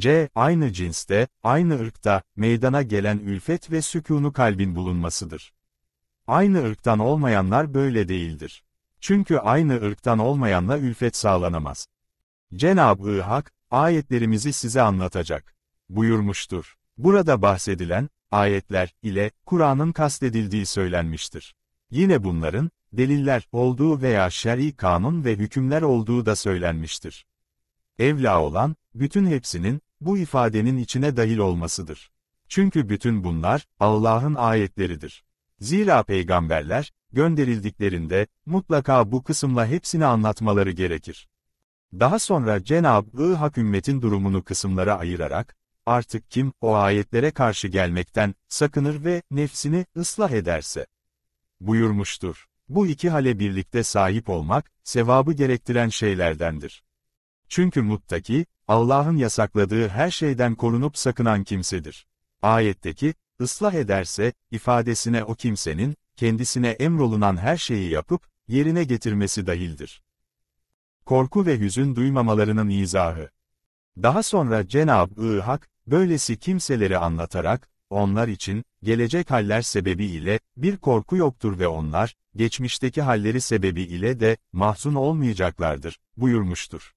C. Aynı cinste, aynı ırkta, meydana gelen ülfet ve sükûnu kalbin bulunmasıdır. Aynı ırktan olmayanlar böyle değildir. Çünkü aynı ırktan olmayanla ülfet sağlanamaz. Cenab-ı Hak, ayetlerimizi size anlatacak. Buyurmuştur. Burada bahsedilen, ayetler ile Kur'an'ın kastedildiği söylenmiştir. Yine bunların, deliller olduğu veya şer'i kanun ve hükümler olduğu da söylenmiştir. Evla olan, bütün hepsinin, bu ifadenin içine dahil olmasıdır. Çünkü bütün bunlar, Allah'ın ayetleridir. Zira peygamberler, gönderildiklerinde, mutlaka bu kısımla hepsini anlatmaları gerekir. Daha sonra Cenab-ı Hak ümmetin durumunu kısımlara ayırarak, artık kim o ayetlere karşı gelmekten sakınır ve nefsini ıslah ederse, buyurmuştur. Bu iki hale birlikte sahip olmak, sevabı gerektiren şeylerdendir. Çünkü muttaki, Allah'ın yasakladığı her şeyden korunup sakınan kimsedir. Ayetteki, ıslah ederse, ifadesine o kimsenin, kendisine emrolunan her şeyi yapıp, yerine getirmesi dahildir. Korku ve hüzün duymamalarının izahı. Daha sonra Cenab-ı Hak, böylesi kimseleri anlatarak, onlar için, gelecek haller sebebiyle, bir korku yoktur ve onlar, geçmişteki halleri sebebiyle de, mahzun olmayacaklardır, buyurmuştur.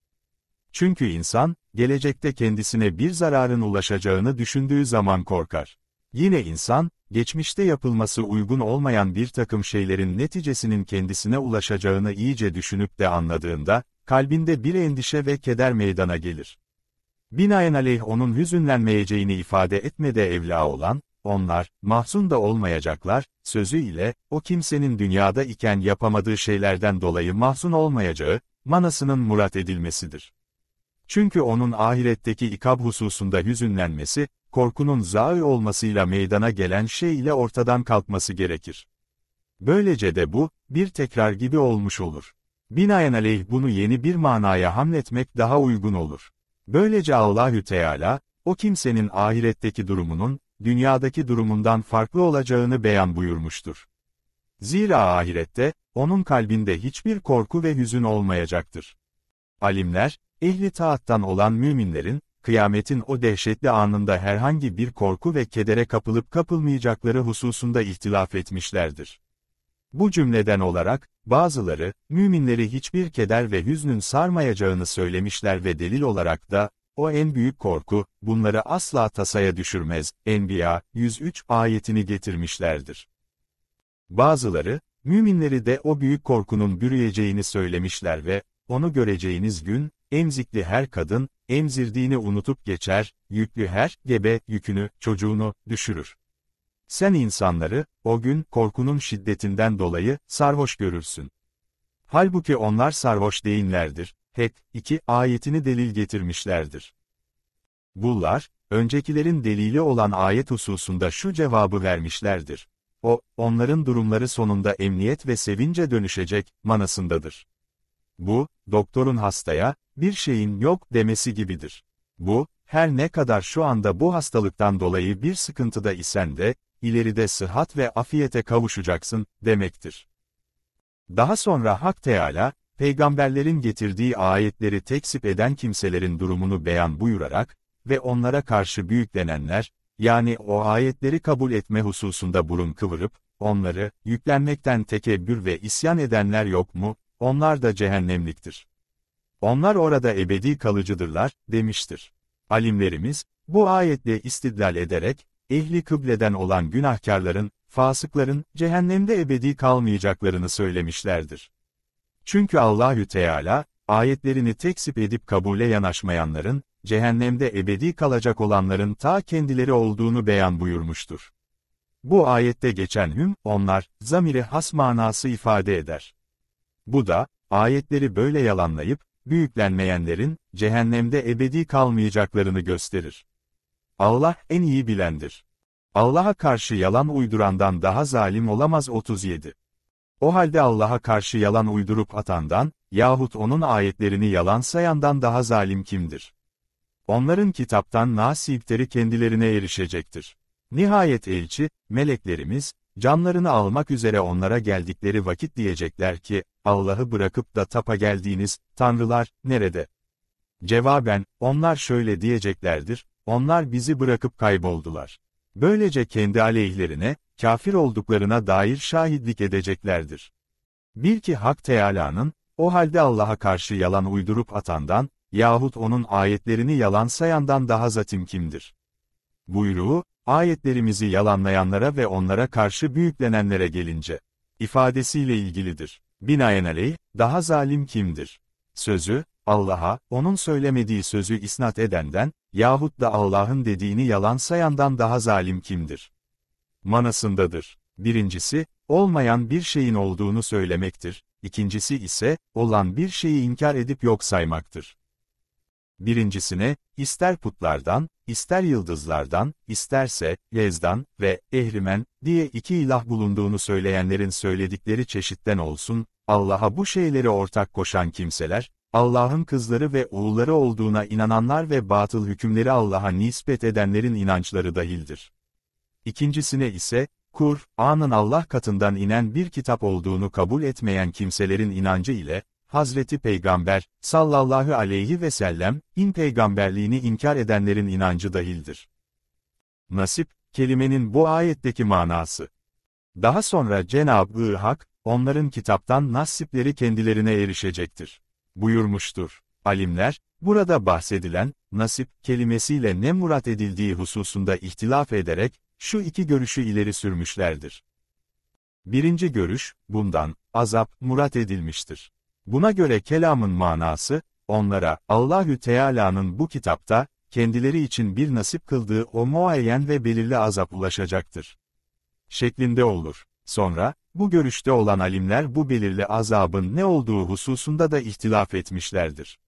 Çünkü insan, gelecekte kendisine bir zararın ulaşacağını düşündüğü zaman korkar. Yine insan, geçmişte yapılması uygun olmayan bir takım şeylerin neticesinin kendisine ulaşacağını iyice düşünüp de anladığında, kalbinde bir endişe ve keder meydana gelir. Binaenaleyh onun hüzünlenmeyeceğini ifade etmede evla olan, onlar, mahzun da olmayacaklar, sözü ile, o kimsenin dünyada iken yapamadığı şeylerden dolayı mahzun olmayacağı, manasının murat edilmesidir. Çünkü onun ahiretteki ikab hususunda hüzünlenmesi, korkunun zayi olmasıyla meydana gelen şey ile ortadan kalkması gerekir. Böylece de bu, bir tekrar gibi olmuş olur. Binaenaleyh bunu yeni bir manaya hamletmek daha uygun olur. Böylece Allahü Teala, o kimsenin ahiretteki durumunun, dünyadaki durumundan farklı olacağını beyan buyurmuştur. Zira ahirette, onun kalbinde hiçbir korku ve hüzün olmayacaktır. Alimler, Ehli taattan olan müminlerin, kıyametin o dehşetli anında herhangi bir korku ve kedere kapılıp kapılmayacakları hususunda ihtilaf etmişlerdir. Bu cümleden olarak, bazıları, müminleri hiçbir keder ve hüznün sarmayacağını söylemişler ve delil olarak da, o en büyük korku, bunları asla tasaya düşürmez, Enbiya 103 ayetini getirmişlerdir. Bazıları, müminleri de o büyük korkunun bürüyeceğini söylemişler ve, onu göreceğiniz gün, Emzikli her kadın, emzirdiğini unutup geçer, yüklü her gebe yükünü, çocuğunu düşürür. Sen insanları, o gün korkunun şiddetinden dolayı sarhoş görürsün. Halbuki onlar sarhoş değillerdir. Hep iki ayetini delil getirmişlerdir. Bunlar, öncekilerin delili olan ayet hususunda şu cevabı vermişlerdir. O, onların durumları sonunda emniyet ve sevince dönüşecek, manasındadır. Bu, doktorun hastaya, bir şeyin yok demesi gibidir. Bu, her ne kadar şu anda bu hastalıktan dolayı bir sıkıntıda isen de, ileride sıhhat ve afiyete kavuşacaksın, demektir. Daha sonra Hak Teala, peygamberlerin getirdiği ayetleri tekzip eden kimselerin durumunu beyan buyurarak ve onlara karşı büyük denenler, yani o ayetleri kabul etme hususunda burun kıvırıp, onları, yüklenmekten tekebbür ve isyan edenler yok mu, onlar da cehennemliktir. Onlar orada ebedi kalıcıdırlar, demiştir. Alimlerimiz, bu ayetle istidlal ederek, ehli kıbleden olan günahkarların, fasıkların, cehennemde ebedi kalmayacaklarını söylemişlerdir. Çünkü Allahü Teala, ayetlerini tekzip edip kabule yanaşmayanların, cehennemde ebedi kalacak olanların ta kendileri olduğunu beyan buyurmuştur. Bu ayette geçen hüm, onlar, zamiri has manası ifade eder. Bu da, ayetleri böyle yalanlayıp, büyüklenmeyenlerin, cehennemde ebedi kalmayacaklarını gösterir. Allah en iyi bilendir. Allah'a karşı yalan uydurandan daha zalim olamaz 37. O halde Allah'a karşı yalan uydurup atandan, yahut onun ayetlerini yalan sayandan daha zalim kimdir? Onların kitaptan nasipleri kendilerine erişecektir. Nihayet elçi, meleklerimiz, Canlarını almak üzere onlara geldikleri vakit diyecekler ki, Allah'ı bırakıp da tapa geldiğiniz, tanrılar, nerede? Cevaben, onlar şöyle diyeceklerdir, onlar bizi bırakıp kayboldular. Böylece kendi aleyhlerine, kafir olduklarına dair şahitlik edeceklerdir. Bil ki Hak Teala'nın, o halde Allah'a karşı yalan uydurup atandan, yahut onun ayetlerini yalan sayandan daha zatim kimdir? Buyruğu, Ayetlerimizi yalanlayanlara ve onlara karşı büyüklenenlere gelince, ifadesiyle ilgilidir. Binaenaleyh, daha zalim kimdir? Sözü, Allah'a, onun söylemediği sözü isnat edenden, yahut da Allah'ın dediğini yalan sayandan daha zalim kimdir? Manasındadır. Birincisi, olmayan bir şeyin olduğunu söylemektir, ikincisi ise, olan bir şeyi inkar edip yok saymaktır. Birincisine, ister putlardan, ister yıldızlardan, isterse, Yezdan ve Ehrimen diye iki ilah bulunduğunu söyleyenlerin söyledikleri çeşitten olsun, Allah'a bu şeyleri ortak koşan kimseler, Allah'ın kızları ve oğulları olduğuna inananlar ve batıl hükümleri Allah'a nispet edenlerin inançları dahildir. İkincisine ise, Kur'an'ın Allah katından inen bir kitap olduğunu kabul etmeyen kimselerin inancı ile, Hazreti Peygamber, sallallahu aleyhi ve sellem, in peygamberliğini inkar edenlerin inancı dahildir. Nasip, kelimenin bu ayetteki manası. Daha sonra Cenab-ı Hak, onların kitaptan nasipleri kendilerine erişecektir. Buyurmuştur. Alimler, burada bahsedilen, nasip kelimesiyle ne murat edildiği hususunda ihtilaf ederek, şu iki görüşü ileri sürmüşlerdir. Birinci görüş, bundan, azap, murat edilmiştir. Buna göre kelamın manası, onlara, Allahü Teala'nın bu kitapta, kendileri için bir nasip kıldığı o muayyen ve belirli azap ulaşacaktır. Şeklinde olur. Sonra, bu görüşte olan alimler bu belirli azabın ne olduğu hususunda da ihtilaf etmişlerdir.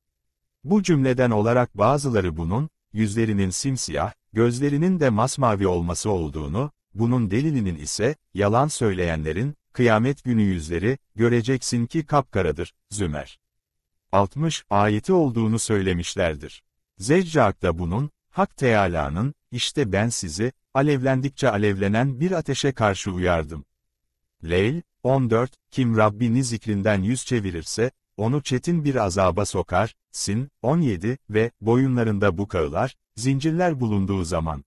Bu cümleden olarak bazıları bunun, yüzlerinin simsiyah, gözlerinin de masmavi olması olduğunu, bunun delilinin ise, yalan söyleyenlerin, kıyamet günü yüzleri, göreceksin ki kapkaradır, Zümer. 60 ayeti olduğunu söylemişlerdir. Zeccak da bunun, Hak Teala'nın, işte ben sizi, alevlendikçe alevlenen bir ateşe karşı uyardım. Leyl, 14, kim Rabbini zikrinden yüz çevirirse, onu çetin bir azaba sokar, Sin, 17 ve boyunlarında bu kağılar, zincirler bulunduğu zaman.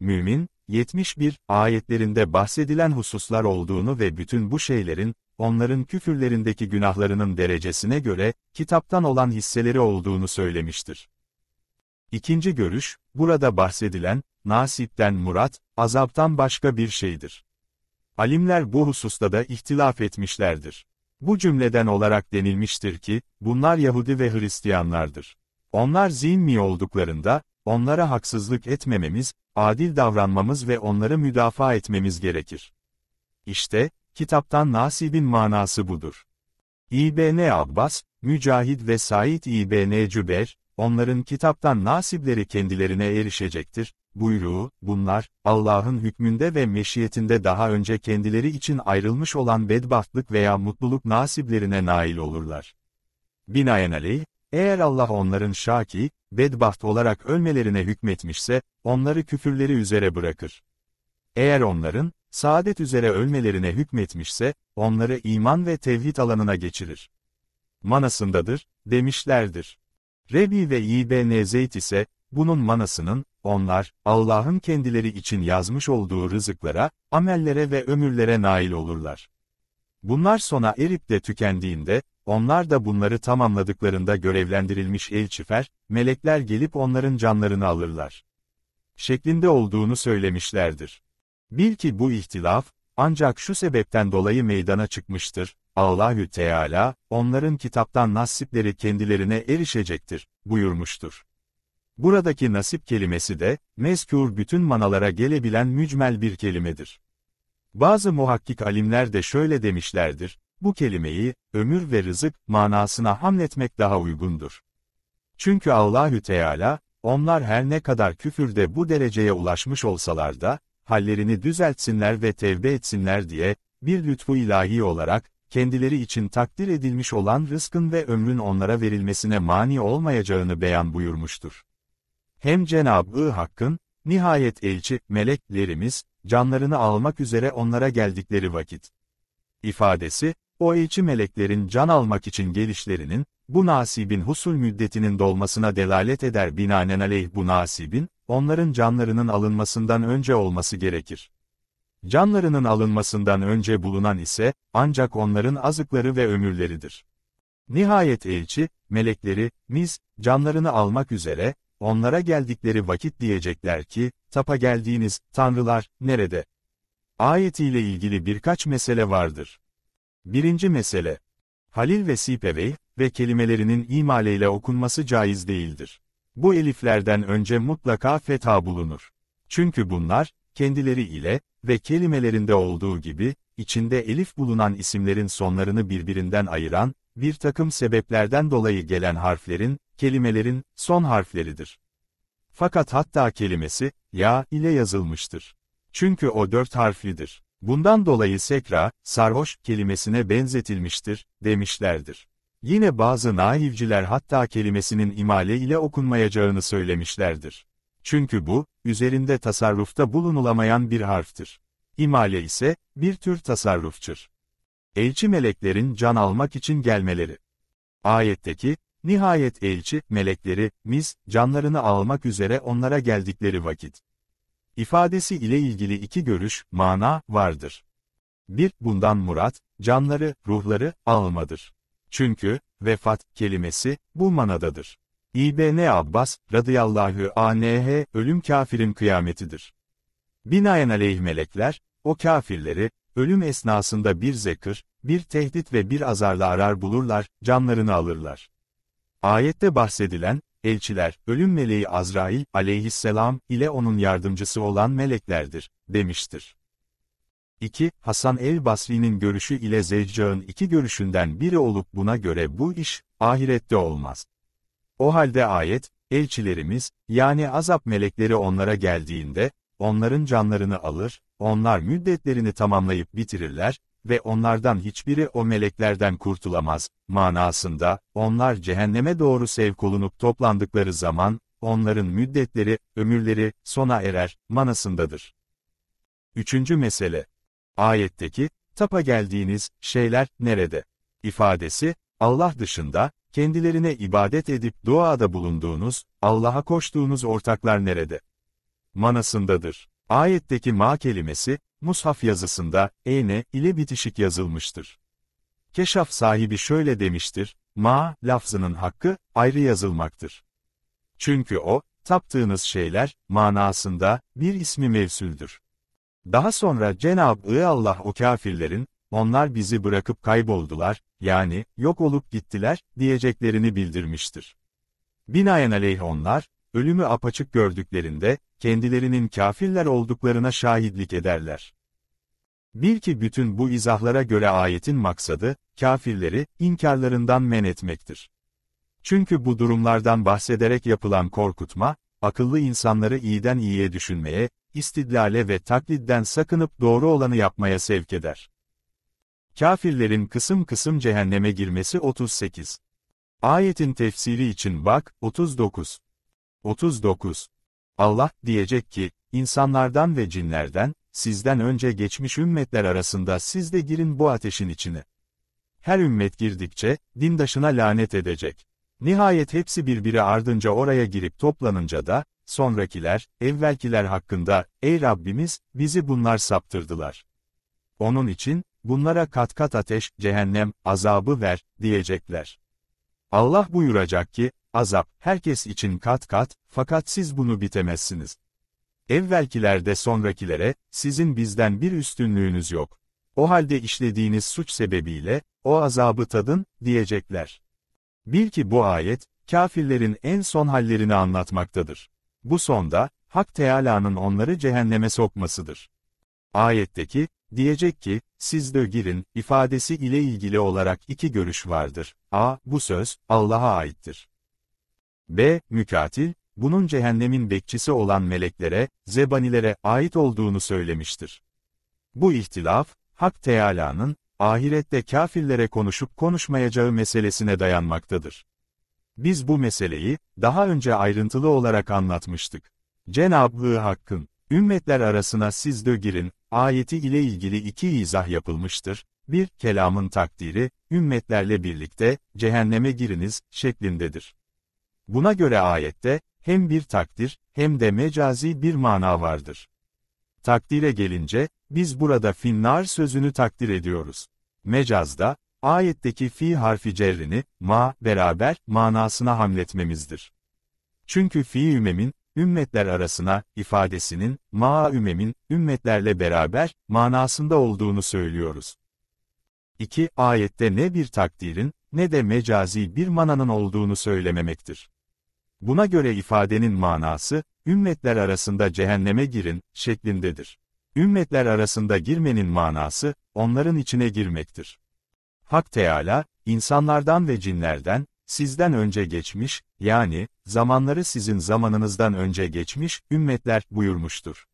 Mümin, 71 ayetlerinde bahsedilen hususlar olduğunu ve bütün bu şeylerin, onların küfürlerindeki günahlarının derecesine göre, kitaptan olan hisseleri olduğunu söylemiştir. İkinci görüş, burada bahsedilen, nasipten murat, azaptan başka bir şeydir. Alimler bu hususta da ihtilaf etmişlerdir. Bu cümleden olarak denilmiştir ki, bunlar Yahudi ve Hristiyanlardır. Onlar zimmi olduklarında, onlara haksızlık etmememiz, adil davranmamız ve onları müdafaa etmemiz gerekir. İşte, kitaptan nasibin manası budur. İbn Abbas, Mücahid ve Said İbn Cüber, onların kitaptan nasipleri kendilerine erişecektir, buyruğu, bunlar, Allah'ın hükmünde ve meşiyetinde daha önce kendileri için ayrılmış olan bedbahtlık veya mutluluk nasiplerine nail olurlar. Binaenaleyh, eğer Allah onların şaki, bedbaht olarak ölmelerine hükmetmişse, onları küfürleri üzere bırakır. Eğer onların, saadet üzere ölmelerine hükmetmişse, onları iman ve tevhid alanına geçirir. Manasındadır, demişlerdir. Rebi ve İbn Zeyt ise, bunun manasının, onlar, Allah'ın kendileri için yazmış olduğu rızıklara, amellere ve ömürlere nail olurlar. Bunlar sona erip de tükendiğinde, onlar da bunları tamamladıklarında görevlendirilmiş elçifer, melekler gelip onların canlarını alırlar. Şeklinde olduğunu söylemişlerdir. Bil ki bu ihtilaf, ancak şu sebepten dolayı meydana çıkmıştır, Allahü Teala, onların kitaptan nasipleri kendilerine erişecektir, buyurmuştur. Buradaki nasip kelimesi de, mezkûr bütün manalara gelebilen mücmel bir kelimedir. Bazı muhakkik alimler de şöyle demişlerdir, bu kelimeyi, ömür ve rızık, manasına hamletmek daha uygundur. Çünkü Allahü Teala, onlar her ne kadar küfürde bu dereceye ulaşmış olsalar da, hallerini düzeltsinler ve tevbe etsinler diye, bir lütfu ilahi olarak, kendileri için takdir edilmiş olan rızkın ve ömrün onlara verilmesine mani olmayacağını beyan buyurmuştur. Hem Cenab-ı Hakk'ın, nihayet elçi, meleklerimiz, canlarını almak üzere onlara geldikleri vakit, ifadesi, o elçi meleklerin can almak için gelişlerinin, bu nasibin husul müddetinin dolmasına delalet eder binaenaleyh bu nasibin, onların canlarının alınmasından önce olması gerekir. Canlarının alınmasından önce bulunan ise, ancak onların azıkları ve ömürleridir. Nihayet elçi, melekleri, miz, canlarını almak üzere, onlara geldikleri vakit diyecekler ki, tapa geldiğiniz, tanrılar, nerede? Ayetiyle ilgili birkaç mesele vardır. Birinci mesele. Halil ve Sipevey ve kelimelerinin imaleyle okunması caiz değildir. Bu eliflerden önce mutlaka feta bulunur. Çünkü bunlar, kendileri ile ve kelimelerinde olduğu gibi, içinde elif bulunan isimlerin sonlarını birbirinden ayıran, bir takım sebeplerden dolayı gelen harflerin, kelimelerin, son harfleridir. Fakat hatta kelimesi, ya ile yazılmıştır. Çünkü o dört harflidir. Bundan dolayı sekra, sarhoş kelimesine benzetilmiştir, demişlerdir. Yine bazı naivciler hatta kelimesinin imale ile okunmayacağını söylemişlerdir. Çünkü bu, üzerinde tasarrufta bulunulamayan bir harftir. İmale ise, bir tür tasarrufçır. Elçi meleklerin can almak için gelmeleri. Ayetteki, nihayet elçi, melekleri, mis, canlarını almak üzere onlara geldikleri vakit ifadesi ile ilgili iki görüş, mana, vardır. Bir, bundan murat, canları, ruhları, almadır. Çünkü, vefat, kelimesi, bu manadadır. İbn Abbas, radıyallahu anh, ölüm kafirin kıyametidir. Binaenaleyh melekler, o kafirleri, ölüm esnasında bir zekir, bir tehdit ve bir azarla arar bulurlar, canlarını alırlar. Ayette bahsedilen, elçiler, ölüm meleği Azrail aleyhisselam ile onun yardımcısı olan meleklerdir, demiştir. 2. Hasan el-Basri'nin görüşü ile Zeccağ'ın iki görüşünden biri olup buna göre bu iş, ahirette olmaz. O halde ayet, elçilerimiz, yani azap melekleri onlara geldiğinde, onların canlarını alır, onlar müddetlerini tamamlayıp bitirirler, ve onlardan hiçbiri o meleklerden kurtulamaz, manasında, onlar cehenneme doğru sevk olunup toplandıkları zaman, onların müddetleri, ömürleri, sona erer, manasındadır. Üçüncü mesele. Ayetteki, tapa geldiğiniz, şeyler, nerede? İfadesi, Allah dışında, kendilerine ibadet edip duada bulunduğunuz, Allah'a koştuğunuz ortaklar nerede? Manasındadır. Ayetteki ma kelimesi, mushaf yazısında, ene ile bitişik yazılmıştır. Keşaf sahibi şöyle demiştir, ma, lafzının hakkı, ayrı yazılmaktır. Çünkü o, taptığınız şeyler, manasında, bir ismi mevsüldür. Daha sonra Cenab-ı Allah o kafirlerin, onlar bizi bırakıp kayboldular, yani, yok olup gittiler, diyeceklerini bildirmiştir. Binaenaleyh onlar, ölümü apaçık gördüklerinde, kendilerinin kafirler olduklarına şahitlik ederler. Bir ki bütün bu izahlara göre ayetin maksadı, kafirleri, inkarlarından men etmektir. Çünkü bu durumlardan bahsederek yapılan korkutma, akıllı insanları iyiden iyiye düşünmeye, istidlale ve taklidden sakınıp doğru olanı yapmaya sevk eder. Kafirlerin kısım kısım cehenneme girmesi 38. Ayetin tefsiri için bak, 39. 39. Allah, diyecek ki, insanlardan ve cinlerden, sizden önce geçmiş ümmetler arasında siz de girin bu ateşin içine. Her ümmet girdikçe, dindaşına lanet edecek. Nihayet hepsi birbiri ardınca oraya girip toplanınca da, sonrakiler, evvelkiler hakkında, ey Rabbimiz, bizi bunlar saptırdılar. Onun için, bunlara kat kat ateş, cehennem, azabı ver, diyecekler. Allah buyuracak ki, azap, herkes için kat kat, fakat siz bunu bitemezsiniz. Evvelkilerde sonrakilere, sizin bizden bir üstünlüğünüz yok. O halde işlediğiniz suç sebebiyle, o azabı tadın, diyecekler. Bil ki bu ayet, kafirlerin en son hallerini anlatmaktadır. Bu sonda, Hak Teala'nın onları cehenneme sokmasıdır. Ayetteki, diyecek ki, siz de girin, ifadesi ile ilgili olarak iki görüş vardır. A. Bu söz, Allah'a aittir. B. Mükatil, bunun cehennemin bekçisi olan meleklere, zebanilere ait olduğunu söylemiştir. Bu ihtilaf, Hak Teâlâ'nın, ahirette kafirlere konuşup konuşmayacağı meselesine dayanmaktadır. Biz bu meseleyi, daha önce ayrıntılı olarak anlatmıştık. Cenab-ı Hakk'ın, ümmetler arasına siz de girin, ayeti ile ilgili iki izah yapılmıştır. Bir, kelamın takdiri, ümmetlerle birlikte, cehenneme giriniz, şeklindedir. Buna göre ayette, hem bir takdir, hem de mecazi bir mana vardır. Takdire gelince, biz burada finnar sözünü takdir ediyoruz. Mecazda, ayetteki fi harfi cerrini, ma, beraber, manasına hamletmemizdir. Çünkü fi ümemin, ümmetler arasına, ifadesinin, ma ümemin, ümmetlerle beraber, manasında olduğunu söylüyoruz. 2. Ayette ne bir takdirin, ne de mecazi bir mananın olduğunu söylememektir. Buna göre ifadenin manası, ümmetler arasında cehenneme girin, şeklindedir. Ümmetler arasında girmenin manası, onların içine girmektir. Hak Teala, insanlardan ve cinlerden, sizden önce geçmiş, yani, zamanları sizin zamanınızdan önce geçmiş, ümmetler, buyurmuştur.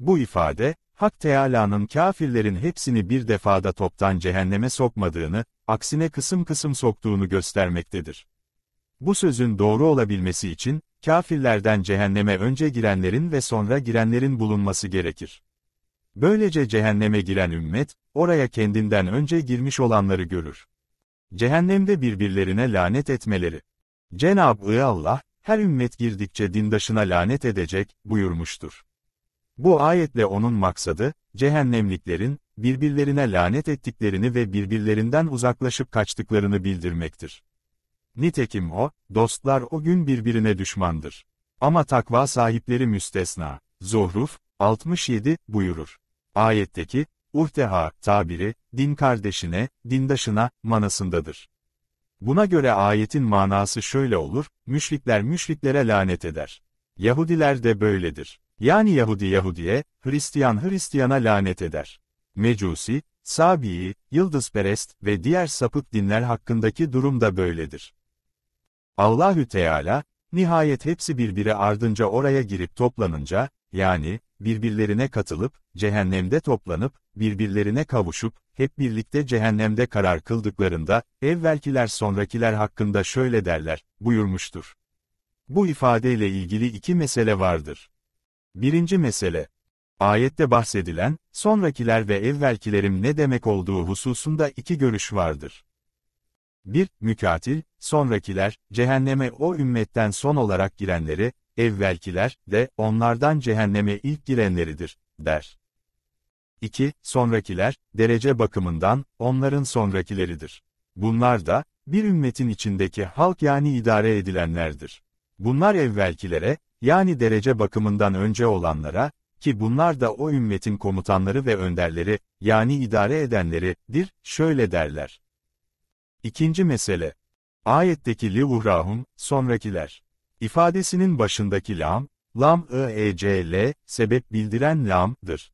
Bu ifade, Hak Teala'nın kafirlerin hepsini bir defada toptan cehenneme sokmadığını, aksine kısım kısım soktuğunu göstermektedir. Bu sözün doğru olabilmesi için, kafirlerden cehenneme önce girenlerin ve sonra girenlerin bulunması gerekir. Böylece cehenneme giren ümmet, oraya kendinden önce girmiş olanları görür. Cehennemde birbirlerine lanet etmeleri. Cenab-ı Allah, her ümmet girdikçe dindaşına lanet edecek, buyurmuştur. Bu ayetle onun maksadı, cehennemliklerin, birbirlerine lanet ettiklerini ve birbirlerinden uzaklaşıp kaçtıklarını bildirmektir. Nitekim o, dostlar o gün birbirine düşmandır. Ama takva sahipleri müstesna. Zuhruf, 67, buyurur. Ayetteki, urteha, tabiri, din kardeşine, dindaşına, manasındadır. Buna göre ayetin manası şöyle olur, müşrikler müşriklere lanet eder. Yahudiler de böyledir. Yani Yahudi Yahudiye, Hristiyan Hristiyana lanet eder. Mecusi, Sabi'i, Yıldızperest ve diğer sapık dinler hakkındaki durum da böyledir. Allahü Teala, nihayet hepsi birbiri ardınca oraya girip toplanınca, yani, birbirlerine katılıp, cehennemde toplanıp, birbirlerine kavuşup, hep birlikte cehennemde karar kıldıklarında, evvelkiler sonrakiler hakkında şöyle derler, buyurmuştur. Bu ifadeyle ilgili iki mesele vardır. Birinci mesele, ayette bahsedilen, sonrakiler ve evvelkilerim ne demek olduğu hususunda iki görüş vardır. 1. Mükatil, sonrakiler, cehenneme o ümmetten son olarak girenleri, evvelkiler de onlardan cehenneme ilk girenleridir, der. 2. Sonrakiler, derece bakımından, onların sonrakileridir. Bunlar da, bir ümmetin içindeki halk yani idare edilenlerdir. Bunlar evvelkilere, yani derece bakımından önce olanlara, ki bunlar da o ümmetin komutanları ve önderleri, yani idare edenleridir, şöyle derler. İkinci mesele. Ayetteki li uhrahum, sonrakiler. ifadesinin başındaki lam, lam e, e c l, sebep bildiren lam'dır.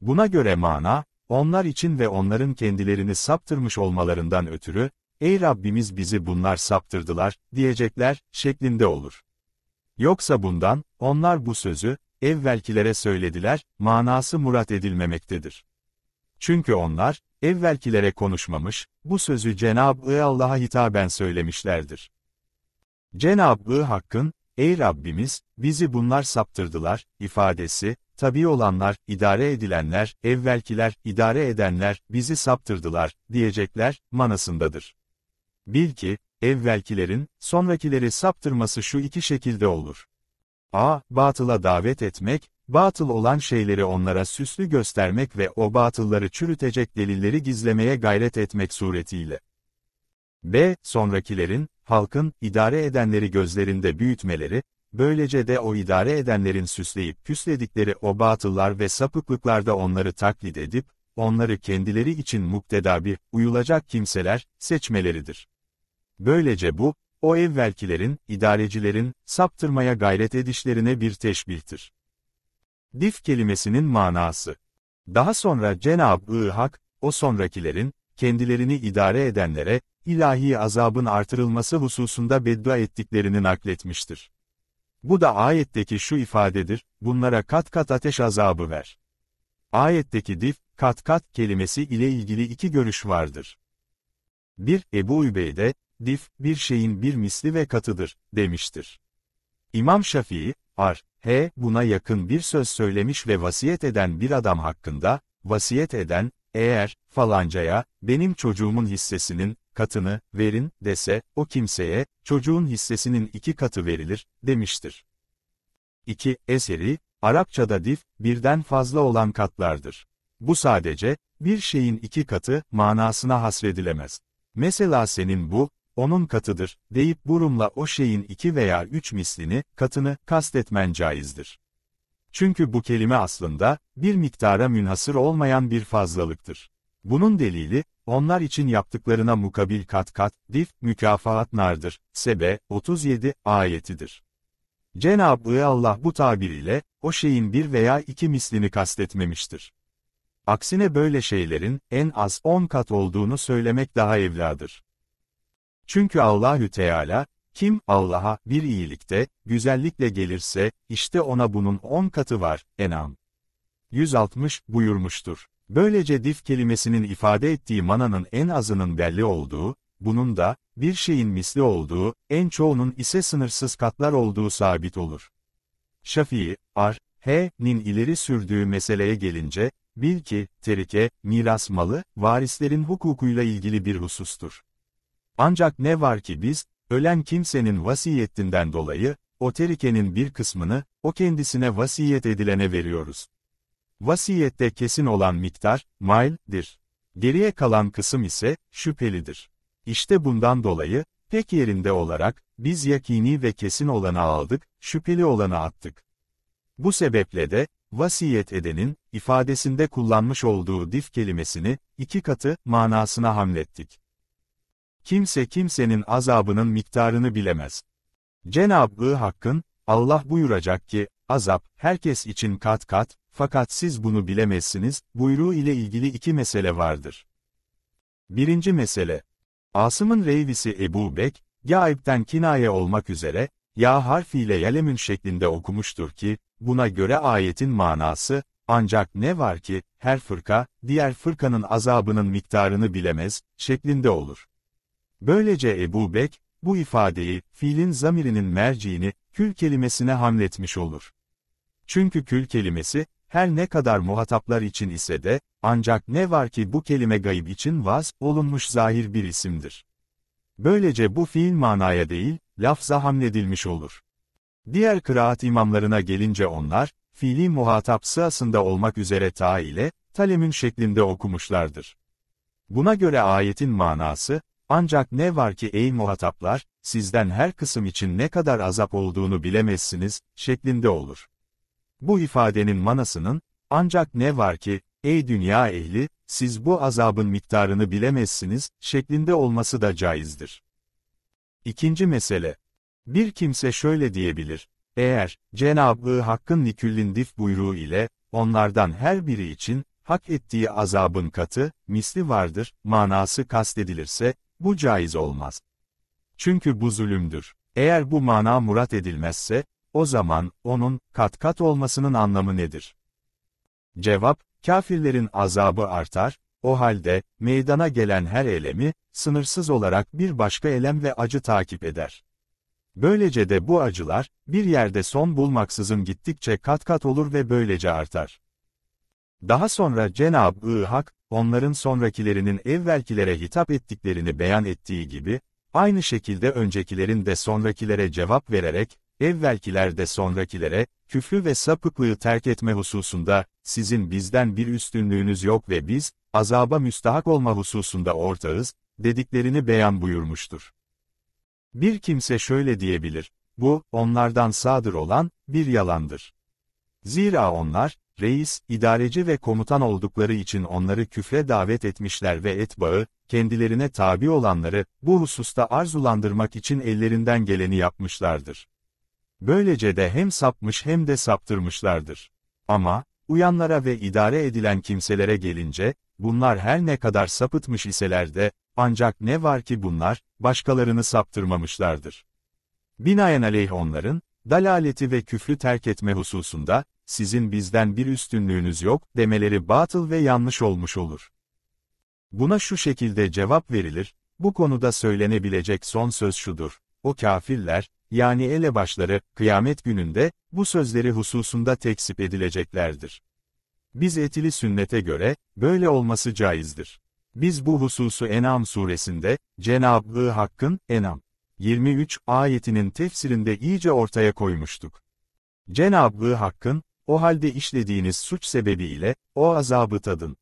Buna göre mana, onlar için ve onların kendilerini saptırmış olmalarından ötürü, ey Rabbimiz bizi bunlar saptırdılar, diyecekler, şeklinde olur. Yoksa bundan, onlar bu sözü, evvelkilere söylediler, manası murat edilmemektedir. Çünkü onlar, evvelkilere konuşmamış, bu sözü Cenab-ı Allah'a hitaben söylemişlerdir. Cenab-ı Hakk'ın, ey Rabbimiz, bizi bunlar saptırdılar, ifadesi, tabi olanlar, idare edilenler, evvelkiler, idare edenler, bizi saptırdılar, diyecekler, manasındadır. Bil ki, evvelkilerin, sonrakileri saptırması şu iki şekilde olur. a. Batıla davet etmek, batıl olan şeyleri onlara süslü göstermek ve o batılları çürütecek delilleri gizlemeye gayret etmek suretiyle. B. Sonrakilerin, halkın, idare edenleri gözlerinde büyütmeleri, böylece de o idare edenlerin süsleyip püsledikleri o batıllar ve sapıklıklarda onları taklit edip, onları kendileri için muktedabi, uyulacak kimseler, seçmeleridir. Böylece bu, o evvelkilerin, idarecilerin, saptırmaya gayret edişlerine bir teşbihtir dif kelimesinin manası. Daha sonra Cenab-ı Hak, o sonrakilerin, kendilerini idare edenlere, ilahi azabın artırılması hususunda beddua ettiklerini nakletmiştir. Bu da ayetteki şu ifadedir, bunlara kat kat ateş azabı ver. Ayetteki dif, kat kat kelimesi ile ilgili iki görüş vardır. 1. Ebu Übeyde, dif, bir şeyin bir misli ve katıdır, demiştir. İmam Şafii, ar, H. Buna yakın bir söz söylemiş ve vasiyet eden bir adam hakkında, vasiyet eden, eğer, falancaya, benim çocuğumun hissesinin, katını, verin, dese, o kimseye, çocuğun hissesinin iki katı verilir, demiştir. 2. Eseri, Arapçada dif, birden fazla olan katlardır. Bu sadece, bir şeyin iki katı, manasına hasredilemez. Mesela senin bu, onun katıdır, deyip burumla o şeyin iki veya üç mislini, katını, kastetmen caizdir. Çünkü bu kelime aslında, bir miktara münhasır olmayan bir fazlalıktır. Bunun delili, onlar için yaptıklarına mukabil kat kat, dif, mükafat nardır. Sebe, 37, ayetidir. Cenab-ı Allah bu tabiriyle o şeyin bir veya iki mislini kastetmemiştir. Aksine böyle şeylerin, en az on kat olduğunu söylemek daha evladır. Çünkü Allahü Teala, kim Allah'a bir iyilikte, güzellikle gelirse, işte ona bunun on katı var, Enam. 160 buyurmuştur. Böylece dif kelimesinin ifade ettiği mananın en azının belli olduğu, bunun da, bir şeyin misli olduğu, en çoğunun ise sınırsız katlar olduğu sabit olur. Şafii, Ar, H.'nin ileri sürdüğü meseleye gelince, bil ki, terike, miras malı, varislerin hukukuyla ilgili bir husustur. Ancak ne var ki biz, ölen kimsenin vasiyetinden dolayı, o terikenin bir kısmını, o kendisine vasiyet edilene veriyoruz. Vasiyette kesin olan miktar, maildir. Geriye kalan kısım ise, şüphelidir. İşte bundan dolayı, pek yerinde olarak, biz yakini ve kesin olanı aldık, şüpheli olanı attık. Bu sebeple de, vasiyet edenin, ifadesinde kullanmış olduğu dif kelimesini, iki katı, manasına hamlettik. Kimse kimsenin azabının miktarını bilemez. Cenab-ı Hakk'ın, Allah buyuracak ki, azap, herkes için kat kat, fakat siz bunu bilemezsiniz, buyruğu ile ilgili iki mesele vardır. Birinci mesele, Asım'ın reyvisi Ebu Bek, gaibden kinaye olmak üzere, ya harfiyle yelemün şeklinde okumuştur ki, buna göre ayetin manası, ancak ne var ki, her fırka, diğer fırkanın azabının miktarını bilemez, şeklinde olur. Böylece Ebu Bek, bu ifadeyi, fiilin zamirinin merciğini, kül kelimesine hamletmiş olur. Çünkü kül kelimesi, her ne kadar muhataplar için ise de, ancak ne var ki bu kelime gayb için vaz, olunmuş zahir bir isimdir. Böylece bu fiil manaya değil, lafza hamledilmiş olur. Diğer kıraat imamlarına gelince onlar, fiili muhatap sırasında olmak üzere ta ile, talemin şeklinde okumuşlardır. Buna göre ayetin manası, ancak ne var ki ey muhataplar, sizden her kısım için ne kadar azap olduğunu bilemezsiniz, şeklinde olur. Bu ifadenin manasının, ancak ne var ki, ey dünya ehli, siz bu azabın miktarını bilemezsiniz, şeklinde olması da caizdir. İkinci mesele. Bir kimse şöyle diyebilir, eğer, Cenab-ı Hakk'ın niküllindif buyruğu ile, onlardan her biri için, hak ettiği azabın katı, misli vardır, manası kastedilirse, bu caiz olmaz. Çünkü bu zulümdür. Eğer bu mana murat edilmezse, o zaman, onun, kat kat olmasının anlamı nedir? Cevap, kafirlerin azabı artar, o halde, meydana gelen her elemi, sınırsız olarak bir başka elem ve acı takip eder. Böylece de bu acılar, bir yerde son bulmaksızın gittikçe kat kat olur ve böylece artar. Daha sonra Cenab-ı Hak, onların sonrakilerinin evvelkilere hitap ettiklerini beyan ettiği gibi, aynı şekilde öncekilerin de sonrakilere cevap vererek, evvelkiler de sonrakilere, küfrü ve sapıklığı terk etme hususunda, sizin bizden bir üstünlüğünüz yok ve biz, azaba müstahak olma hususunda ortağız, dediklerini beyan buyurmuştur. Bir kimse şöyle diyebilir, bu, onlardan sadır olan, bir yalandır. Zira onlar, reis, idareci ve komutan oldukları için onları küfre davet etmişler ve etbağı, kendilerine tabi olanları, bu hususta arzulandırmak için ellerinden geleni yapmışlardır. Böylece de hem sapmış hem de saptırmışlardır. Ama, uyanlara ve idare edilen kimselere gelince, bunlar her ne kadar sapıtmış iseler de, ancak ne var ki bunlar, başkalarını saptırmamışlardır. Binaenaleyh onların, dalaleti ve küfrü terk etme hususunda, sizin bizden bir üstünlüğünüz yok demeleri batıl ve yanlış olmuş olur. Buna şu şekilde cevap verilir, bu konuda söylenebilecek son söz şudur, o kafirler, yani elebaşları, kıyamet gününde, bu sözleri hususunda teksip edileceklerdir. Biz etili sünnete göre, böyle olması caizdir. Biz bu hususu Enam suresinde, Cenab-ı Hakk'ın, Enam 23 ayetinin tefsirinde iyice ortaya koymuştuk. Cenab-ı Hakk'ın, o halde işlediğiniz suç sebebiyle, o azabı tadın.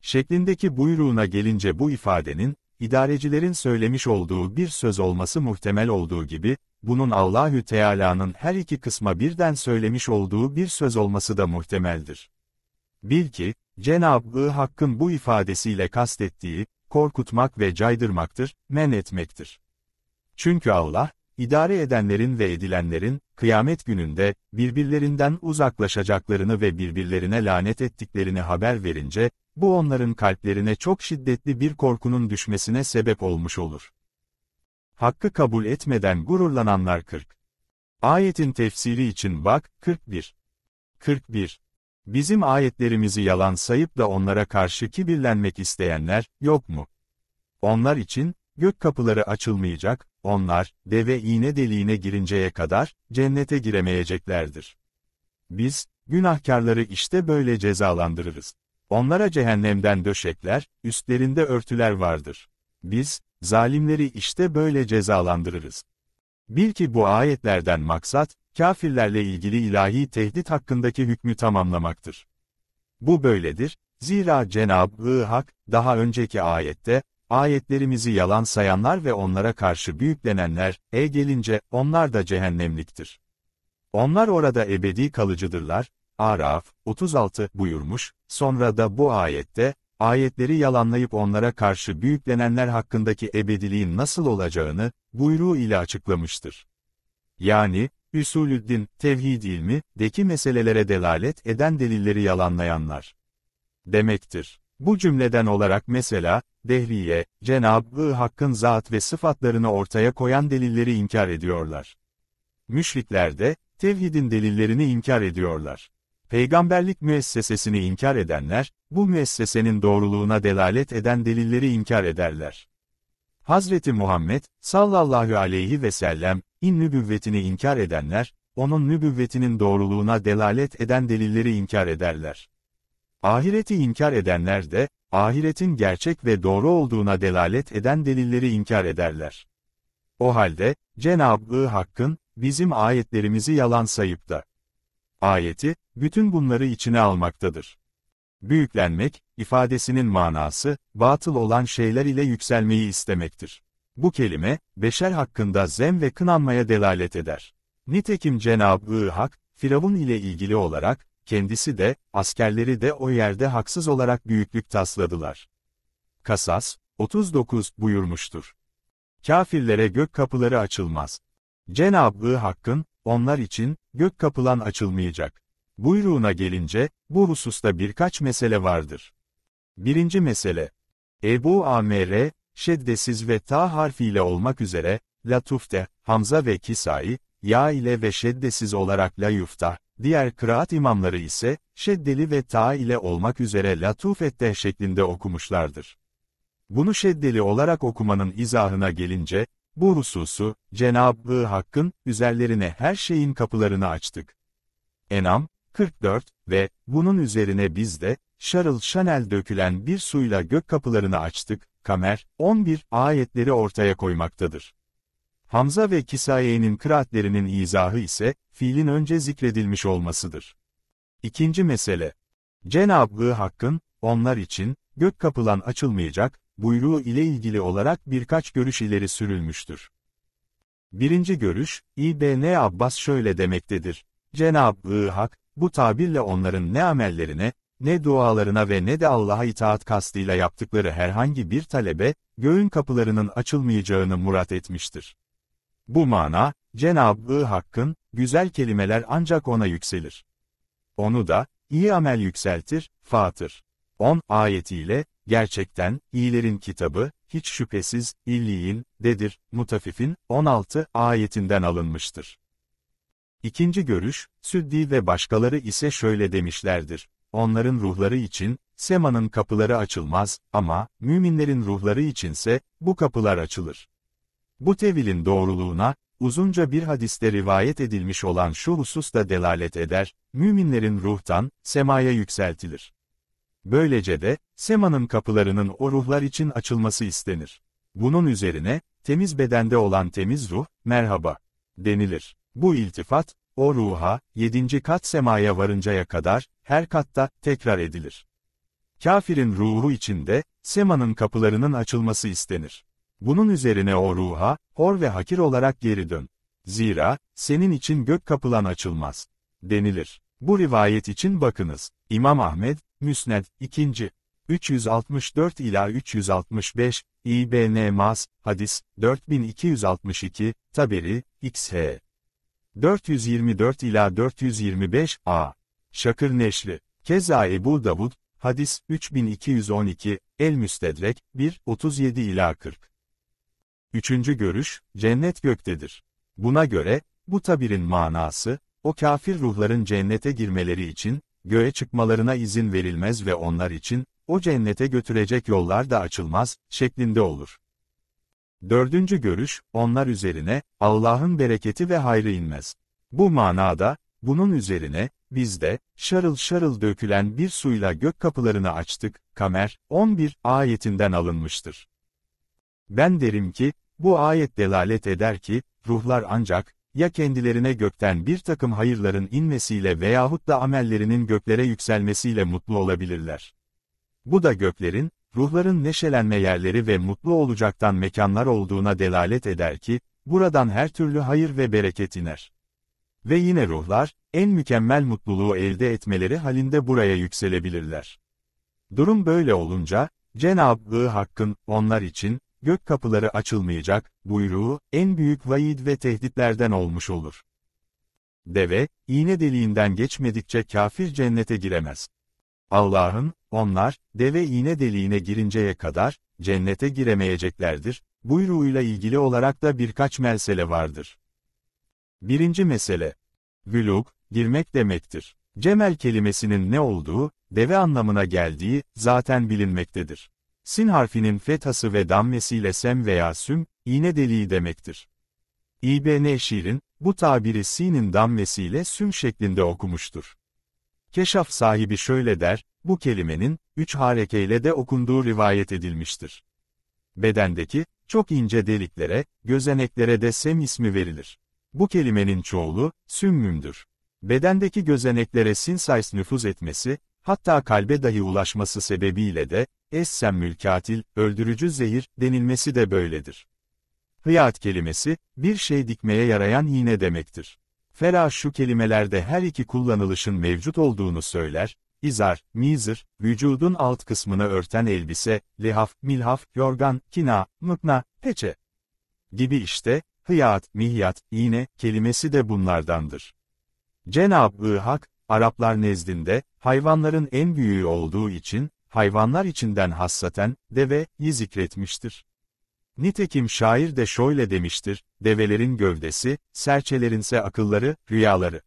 Şeklindeki buyruğuna gelince bu ifadenin, idarecilerin söylemiş olduğu bir söz olması muhtemel olduğu gibi, bunun Allahü Teala'nın her iki kısma birden söylemiş olduğu bir söz olması da muhtemeldir. Bil ki, Cenab-ı Hakk'ın bu ifadesiyle kastettiği, korkutmak ve caydırmaktır, men etmektir. Çünkü Allah, İdare edenlerin ve edilenlerin, kıyamet gününde, birbirlerinden uzaklaşacaklarını ve birbirlerine lanet ettiklerini haber verince, bu onların kalplerine çok şiddetli bir korkunun düşmesine sebep olmuş olur. Hakkı kabul etmeden gururlananlar 40. Ayetin tefsiri için bak, 41. 41. Bizim ayetlerimizi yalan sayıp da onlara karşı kibirlenmek isteyenler, yok mu? Onlar için, gök kapıları açılmayacak, onlar, deve iğne deliğine girinceye kadar, cennete giremeyeceklerdir. Biz, günahkarları işte böyle cezalandırırız. Onlara cehennemden döşekler, üstlerinde örtüler vardır. Biz, zalimleri işte böyle cezalandırırız. Bil ki bu ayetlerden maksat, kafirlerle ilgili ilahi tehdit hakkındaki hükmü tamamlamaktır. Bu böyledir, zira Cenab-ı Hak, daha önceki ayette, Ayetlerimizi yalan sayanlar ve onlara karşı büyüklenenler, e gelince, onlar da cehennemliktir. Onlar orada ebedi kalıcıdırlar, Araf 36 buyurmuş, sonra da bu ayette, ayetleri yalanlayıp onlara karşı büyüklenenler hakkındaki ebediliğin nasıl olacağını, buyruğu ile açıklamıştır. Yani, Üsulüddin, tevhid ilmi, deki meselelere delalet eden delilleri yalanlayanlar demektir. Bu cümleden olarak mesela, dehriye, Cenab-ı Hakk'ın zat ve sıfatlarını ortaya koyan delilleri inkar ediyorlar. Müşrikler de, tevhidin delillerini inkar ediyorlar. Peygamberlik müessesesini inkar edenler, bu müessesenin doğruluğuna delalet eden delilleri inkar ederler. Hazreti Muhammed, sallallahu aleyhi ve sellem, in nübüvvetini inkar edenler, onun nübüvvetinin doğruluğuna delalet eden delilleri inkar ederler. Ahireti inkar edenler de, ahiretin gerçek ve doğru olduğuna delalet eden delilleri inkar ederler. O halde, Cenab-ı Hakk'ın, bizim ayetlerimizi yalan sayıp da, ayeti, bütün bunları içine almaktadır. Büyüklenmek, ifadesinin manası, batıl olan şeyler ile yükselmeyi istemektir. Bu kelime, beşer hakkında zem ve kınanmaya delalet eder. Nitekim Cenab-ı Hak, Firavun ile ilgili olarak, kendisi de, askerleri de o yerde haksız olarak büyüklük tasladılar. Kasas, 39 buyurmuştur. Kafirlere gök kapıları açılmaz. Cenab-ı Hakk'ın, onlar için, gök kapılan açılmayacak. Buyruğuna gelince, bu hususta birkaç mesele vardır. Birinci mesele, Ebu Amr, şeddesiz ve ta harfiyle olmak üzere, latufte, hamza ve kisai, ya ile ve şeddesiz olarak la yufta, Diğer kıraat imamları ise, şeddeli ve ta ile olmak üzere latufette şeklinde okumuşlardır. Bunu şeddeli olarak okumanın izahına gelince, bu hususu, Cenab-ı Hakk'ın, üzerlerine her şeyin kapılarını açtık. Enam, 44 ve, bunun üzerine biz de, şarıl şanel dökülen bir suyla gök kapılarını açtık, Kamer, 11 ayetleri ortaya koymaktadır. Hamza ve Kisaye'nin kıraatlerinin izahı ise, fiilin önce zikredilmiş olmasıdır. İkinci mesele. Cenab-ı Hakk'ın, onlar için, gök kapılan açılmayacak, buyruğu ile ilgili olarak birkaç görüş ileri sürülmüştür. Birinci görüş, İbn Abbas şöyle demektedir. Cenab-ı Hak, bu tabirle onların ne amellerine, ne dualarına ve ne de Allah'a itaat kastıyla yaptıkları herhangi bir talebe, göğün kapılarının açılmayacağını murat etmiştir. Bu mana, Cenab-ı Hakk'ın, güzel kelimeler ancak ona yükselir. Onu da, iyi amel yükseltir, Fatır. 10 ayetiyle, gerçekten, iyilerin kitabı, hiç şüphesiz, illiyin, dedir, mutafifin, 16 ayetinden alınmıştır. İkinci görüş, Süddi ve başkaları ise şöyle demişlerdir. Onların ruhları için, semanın kapıları açılmaz, ama, müminlerin ruhları içinse, bu kapılar açılır. Bu tevilin doğruluğuna, uzunca bir hadiste rivayet edilmiş olan şu husus da delalet eder, müminlerin ruhtan, semaya yükseltilir. Böylece de, semanın kapılarının o ruhlar için açılması istenir. Bunun üzerine, temiz bedende olan temiz ruh, merhaba, denilir. Bu iltifat, o ruha, yedinci kat semaya varıncaya kadar, her katta, tekrar edilir. Kafirin ruhu içinde, semanın kapılarının açılması istenir. Bunun üzerine o ruha, hor ve hakir olarak geri dön. Zira, senin için gök kapılan açılmaz. Denilir. Bu rivayet için bakınız. İmam Ahmed, Müsned, 2. 364 ila 365, İBN Mas, Hadis, 4262, Taberi, XH. 424 ila 425, A. Şakır Neşri. Keza Ebu Davud, Hadis, 3212, El Müstedrek, 1, 37 ila 40. Üçüncü görüş, cennet göktedir. Buna göre, bu tabirin manası, o kafir ruhların cennete girmeleri için, göğe çıkmalarına izin verilmez ve onlar için, o cennete götürecek yollar da açılmaz, şeklinde olur. Dördüncü görüş, onlar üzerine, Allah'ın bereketi ve hayrı inmez. Bu manada, bunun üzerine, biz de, şarıl şarıl dökülen bir suyla gök kapılarını açtık, Kamer, 11, ayetinden alınmıştır. Ben derim ki, bu ayet delalet eder ki, ruhlar ancak, ya kendilerine gökten bir takım hayırların inmesiyle veyahut da amellerinin göklere yükselmesiyle mutlu olabilirler. Bu da göklerin, ruhların neşelenme yerleri ve mutlu olacaktan mekanlar olduğuna delalet eder ki, buradan her türlü hayır ve bereket iner. Ve yine ruhlar, en mükemmel mutluluğu elde etmeleri halinde buraya yükselebilirler. Durum böyle olunca, Cenab-ı Hakk'ın, onlar için, gök kapıları açılmayacak, buyruğu, en büyük vaid ve tehditlerden olmuş olur. Deve, iğne deliğinden geçmedikçe kafir cennete giremez. Allah'ın, onlar, deve iğne deliğine girinceye kadar, cennete giremeyeceklerdir, buyruğuyla ilgili olarak da birkaç mesele vardır. Birinci mesele, Gülük, girmek demektir. Cemel kelimesinin ne olduğu, deve anlamına geldiği, zaten bilinmektedir. Sin harfinin fethası ve dammesiyle sem veya süm, iğne deliği demektir. İbn Eşir'in, bu tabiri sinin dammesiyle süm şeklinde okumuştur. Keşaf sahibi şöyle der, bu kelimenin, üç harekeyle de okunduğu rivayet edilmiştir. Bedendeki, çok ince deliklere, gözeneklere de sem ismi verilir. Bu kelimenin çoğulu, sümmümdür. Bedendeki gözeneklere sin sayıs nüfuz etmesi, hatta kalbe dahi ulaşması sebebiyle de, essemmül mülkatil öldürücü zehir, denilmesi de böyledir. Hıyat kelimesi, bir şey dikmeye yarayan iğne demektir. Ferah şu kelimelerde her iki kullanılışın mevcut olduğunu söyler, izar, mizir, vücudun alt kısmını örten elbise, lihaf, milhaf, yorgan, kina, mıkna, peçe gibi işte, hıyat, mihyat, iğne kelimesi de bunlardandır. Cenab-ı Hak, Araplar nezdinde, hayvanların en büyüğü olduğu için, hayvanlar içinden hassaten, deve zikretmiştir. Nitekim şair de şöyle demiştir, develerin gövdesi, serçelerinse akılları, rüyaları.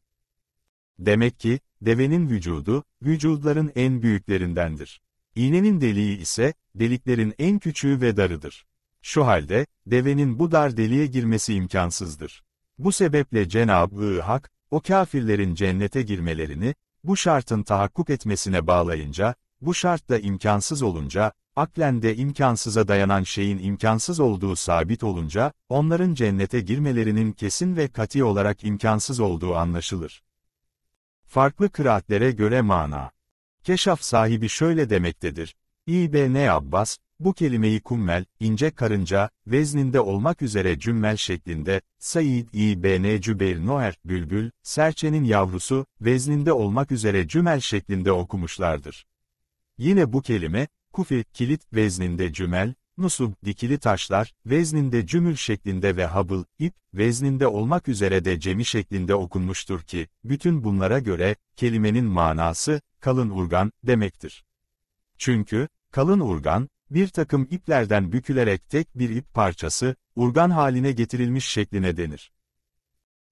Demek ki, devenin vücudu, vücudların en büyüklerindendir. İğnenin deliği ise, deliklerin en küçüğü ve darıdır. Şu halde, devenin bu dar deliğe girmesi imkansızdır. Bu sebeple Cenab-ı Hak, o kafirlerin cennete girmelerini, bu şartın tahakkuk etmesine bağlayınca, bu şart da imkansız olunca, aklen de imkansıza dayanan şeyin imkansız olduğu sabit olunca, onların cennete girmelerinin kesin ve kati olarak imkansız olduğu anlaşılır. Farklı kıraatlere göre mana. Keşaf sahibi şöyle demektedir. İbn Abbas, bu kelimeyi kummel, ince karınca, vezninde olmak üzere cümmel şeklinde, Said İbn Cübeyr Noer, bülbül, serçenin yavrusu, vezninde olmak üzere cümel şeklinde okumuşlardır. Yine bu kelime, kufi, kilit, vezninde cümel, nusub, dikili taşlar, vezninde cümül şeklinde ve habıl, ip, vezninde olmak üzere de cemi şeklinde okunmuştur ki, bütün bunlara göre, kelimenin manası, kalın urgan, demektir. Çünkü, kalın urgan, bir takım iplerden bükülerek tek bir ip parçası, urgan haline getirilmiş şekline denir.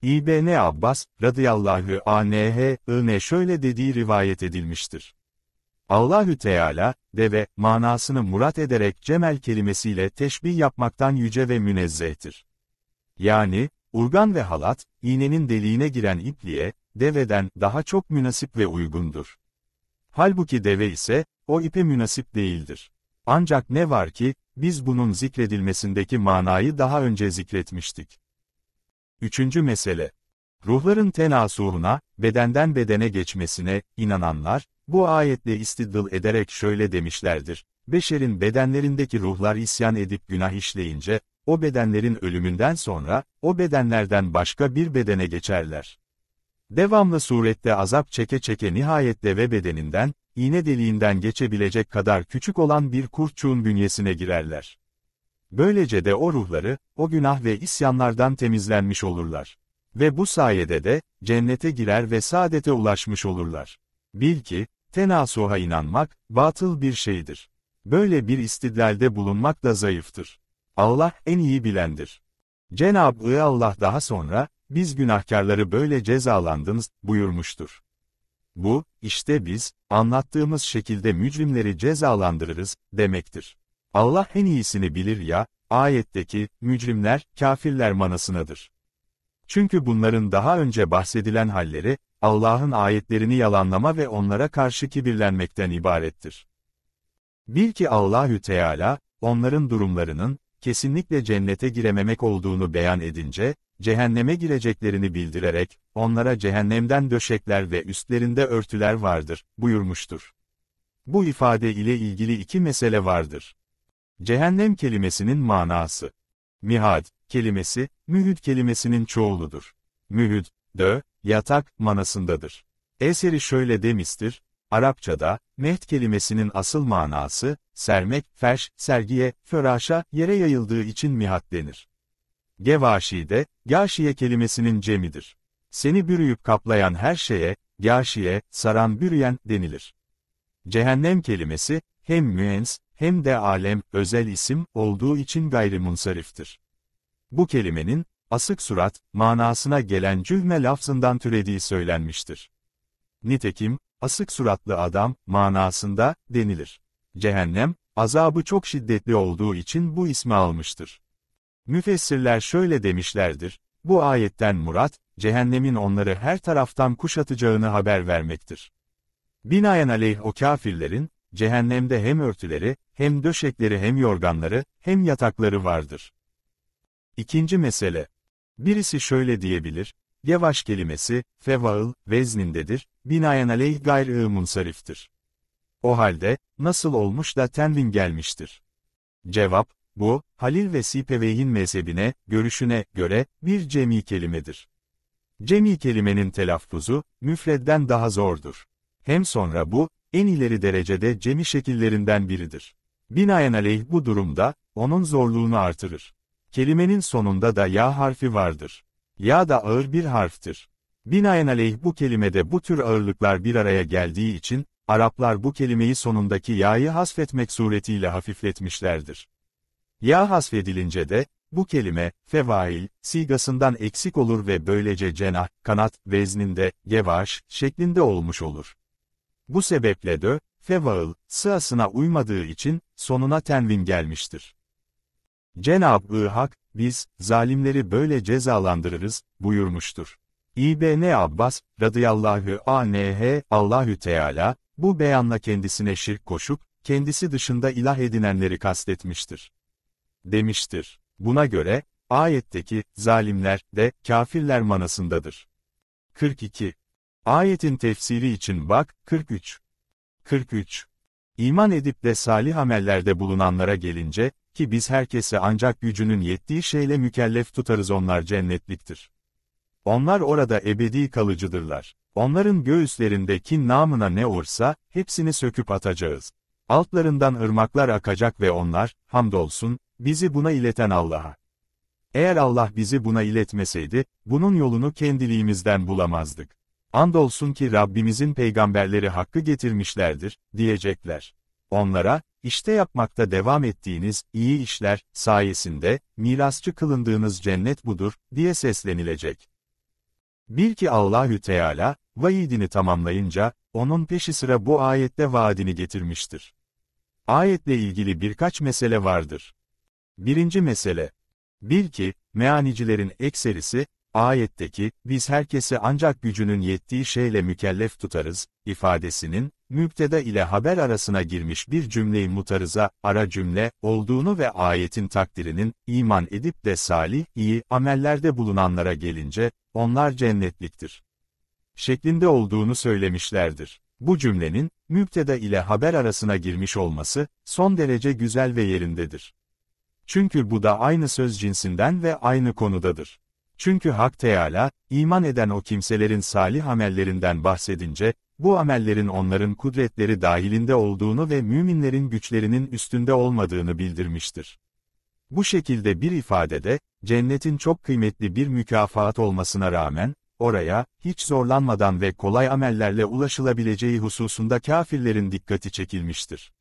İbn Abbas, radıyallahu anh, ne şöyle dediği rivayet edilmiştir. Allahü Teala, deve, manasını murat ederek cemel kelimesiyle teşbih yapmaktan yüce ve münezzehtir. Yani, urgan ve halat, iğnenin deliğine giren ipliğe, deveden daha çok münasip ve uygundur. Halbuki deve ise, o ipe münasip değildir. Ancak ne var ki, biz bunun zikredilmesindeki manayı daha önce zikretmiştik. Üçüncü mesele. Ruhların tenasuhuna, bedenden bedene geçmesine, inananlar, bu ayetle istidlal ederek şöyle demişlerdir. Beşerin bedenlerindeki ruhlar isyan edip günah işleyince, o bedenlerin ölümünden sonra, o bedenlerden başka bir bedene geçerler. Devamlı surette azap çeke çeke nihayet deve bedeninden, iğne deliğinden geçebilecek kadar küçük olan bir kurtçuğun bünyesine girerler. Böylece de o ruhları, o günah ve isyanlardan temizlenmiş olurlar. Ve bu sayede de, cennete girer ve saadete ulaşmış olurlar. Bil ki, tenasuha inanmak, batıl bir şeydir. Böyle bir istidlalde bulunmak da zayıftır. Allah en iyi bilendir. Cenab-ı Allah daha sonra, biz günahkarları böyle cezalandınız, buyurmuştur. Bu, işte biz, anlattığımız şekilde mücrimleri cezalandırırız, demektir. Allah en iyisini bilir ya, ayetteki, mücrimler, kafirler manasınadır. Çünkü bunların daha önce bahsedilen halleri, Allah'ın ayetlerini yalanlama ve onlara karşı kibirlenmekten ibarettir. Bil ki Allahü Teala, onların durumlarının, kesinlikle cennete girememek olduğunu beyan edince, cehenneme gireceklerini bildirerek, onlara cehennemden döşekler ve üstlerinde örtüler vardır, buyurmuştur. Bu ifade ile ilgili iki mesele vardır. Cehennem kelimesinin manası. Mihad, kelimesi, mühüd kelimesinin çoğuludur. Mühüd, dö, yatak, manasındadır. Eseri şöyle demiştir, Arapçada, meht kelimesinin asıl manası, sermek, ferş, sergiye, föraşa, yere yayıldığı için mihat denir. Gevaşi de, gâşiye kelimesinin cemidir. Seni bürüyüp kaplayan her şeye, gâşiye, saran bürüyen denilir. Cehennem kelimesi, hem müens, hem de alem, özel isim olduğu için gayrimunsariftir. Bu kelimenin, asık surat, manasına gelen cühme lafzından türediği söylenmiştir. Nitekim, asık suratlı adam, manasında, denilir. Cehennem, azabı çok şiddetli olduğu için bu ismi almıştır. Müfessirler şöyle demişlerdir, bu ayetten murat, cehennemin onları her taraftan kuşatacağını haber vermektir. Binaenaleyh o kafirlerin, cehennemde hem örtüleri, hem döşekleri hem yorganları, hem yatakları vardır. İkinci mesele. Birisi şöyle diyebilir, Yavaş kelimesi, fevaıl, veznindedir, binaenaleyh gayr-ı munsariftir. O halde, nasıl olmuş da tenvin gelmiştir? Cevap, bu, Halil ve Sipeveyh'in mezhebine, görüşüne göre bir cemi kelimedir. Cemi kelimenin telaffuzu, müfredden daha zordur. Hem sonra bu, en ileri derecede cemi şekillerinden biridir. Binaenaleyh bu durumda, onun zorluğunu artırır. Kelimenin sonunda da ya harfi vardır. Ya da ağır bir harftir. Binaenaleyh bu kelimede bu tür ağırlıklar bir araya geldiği için, Araplar bu kelimeyi sonundaki ya'yı hasfetmek suretiyle hafifletmişlerdir. Ya hasfedilince de, bu kelime, fevail, sigasından eksik olur ve böylece cenah, kanat, vezninde, yavaş, şeklinde olmuş olur. Bu sebeple de fevail, sığasına uymadığı için, sonuna tenvin gelmiştir. Cenab-ı Hak, biz, zalimleri böyle cezalandırırız, buyurmuştur. İbn Abbas, radıyallahu anh, Allahü Teala, bu beyanla kendisine şirk koşup, kendisi dışında ilah edinenleri kastetmiştir demiştir. Buna göre, ayetteki zalimler de kafirler manasındadır. 42. Ayetin tefsiri için bak, 43. 43. İman edip de salih amellerde bulunanlara gelince, ki biz herkesi ancak gücünün yettiği şeyle mükellef tutarız onlar cennetliktir. Onlar orada ebedi kalıcıdırlar. Onların göğüslerindeki namına ne olursa, hepsini söküp atacağız. Altlarından ırmaklar akacak ve onlar, hamdolsun, Bizi buna ileten Allah'a. Eğer Allah bizi buna iletmeseydi, bunun yolunu kendiliğimizden bulamazdık. Andolsun ki Rabbimizin peygamberleri hakkı getirmişlerdir, diyecekler. Onlara, işte yapmakta devam ettiğiniz iyi işler sayesinde mirasçı kılındığınız cennet budur diye seslenilecek. Bil ki Allahü Teala vaidini tamamlayınca onun peşi sıra bu ayette vaadini getirmiştir. Ayetle ilgili birkaç mesele vardır. Birinci mesele. Bil ki, meanicilerin ekserisi, ayetteki, biz herkesi ancak gücünün yettiği şeyle mükellef tutarız, ifadesinin, müpteda ile haber arasına girmiş bir cümleyi mutarıza, ara cümle, olduğunu ve ayetin takdirinin, iman edip de salih, iyi, amellerde bulunanlara gelince, onlar cennetliktir. Şeklinde olduğunu söylemişlerdir. Bu cümlenin, müpteda ile haber arasına girmiş olması, son derece güzel ve yerindedir. Çünkü bu da aynı söz cinsinden ve aynı konudadır. Çünkü Hak Teala, iman eden o kimselerin salih amellerinden bahsedince, bu amellerin onların kudretleri dahilinde olduğunu ve müminlerin güçlerinin üstünde olmadığını bildirmiştir. Bu şekilde bir ifadede, cennetin çok kıymetli bir mükafat olmasına rağmen, oraya, hiç zorlanmadan ve kolay amellerle ulaşılabileceği hususunda kafirlerin dikkati çekilmiştir.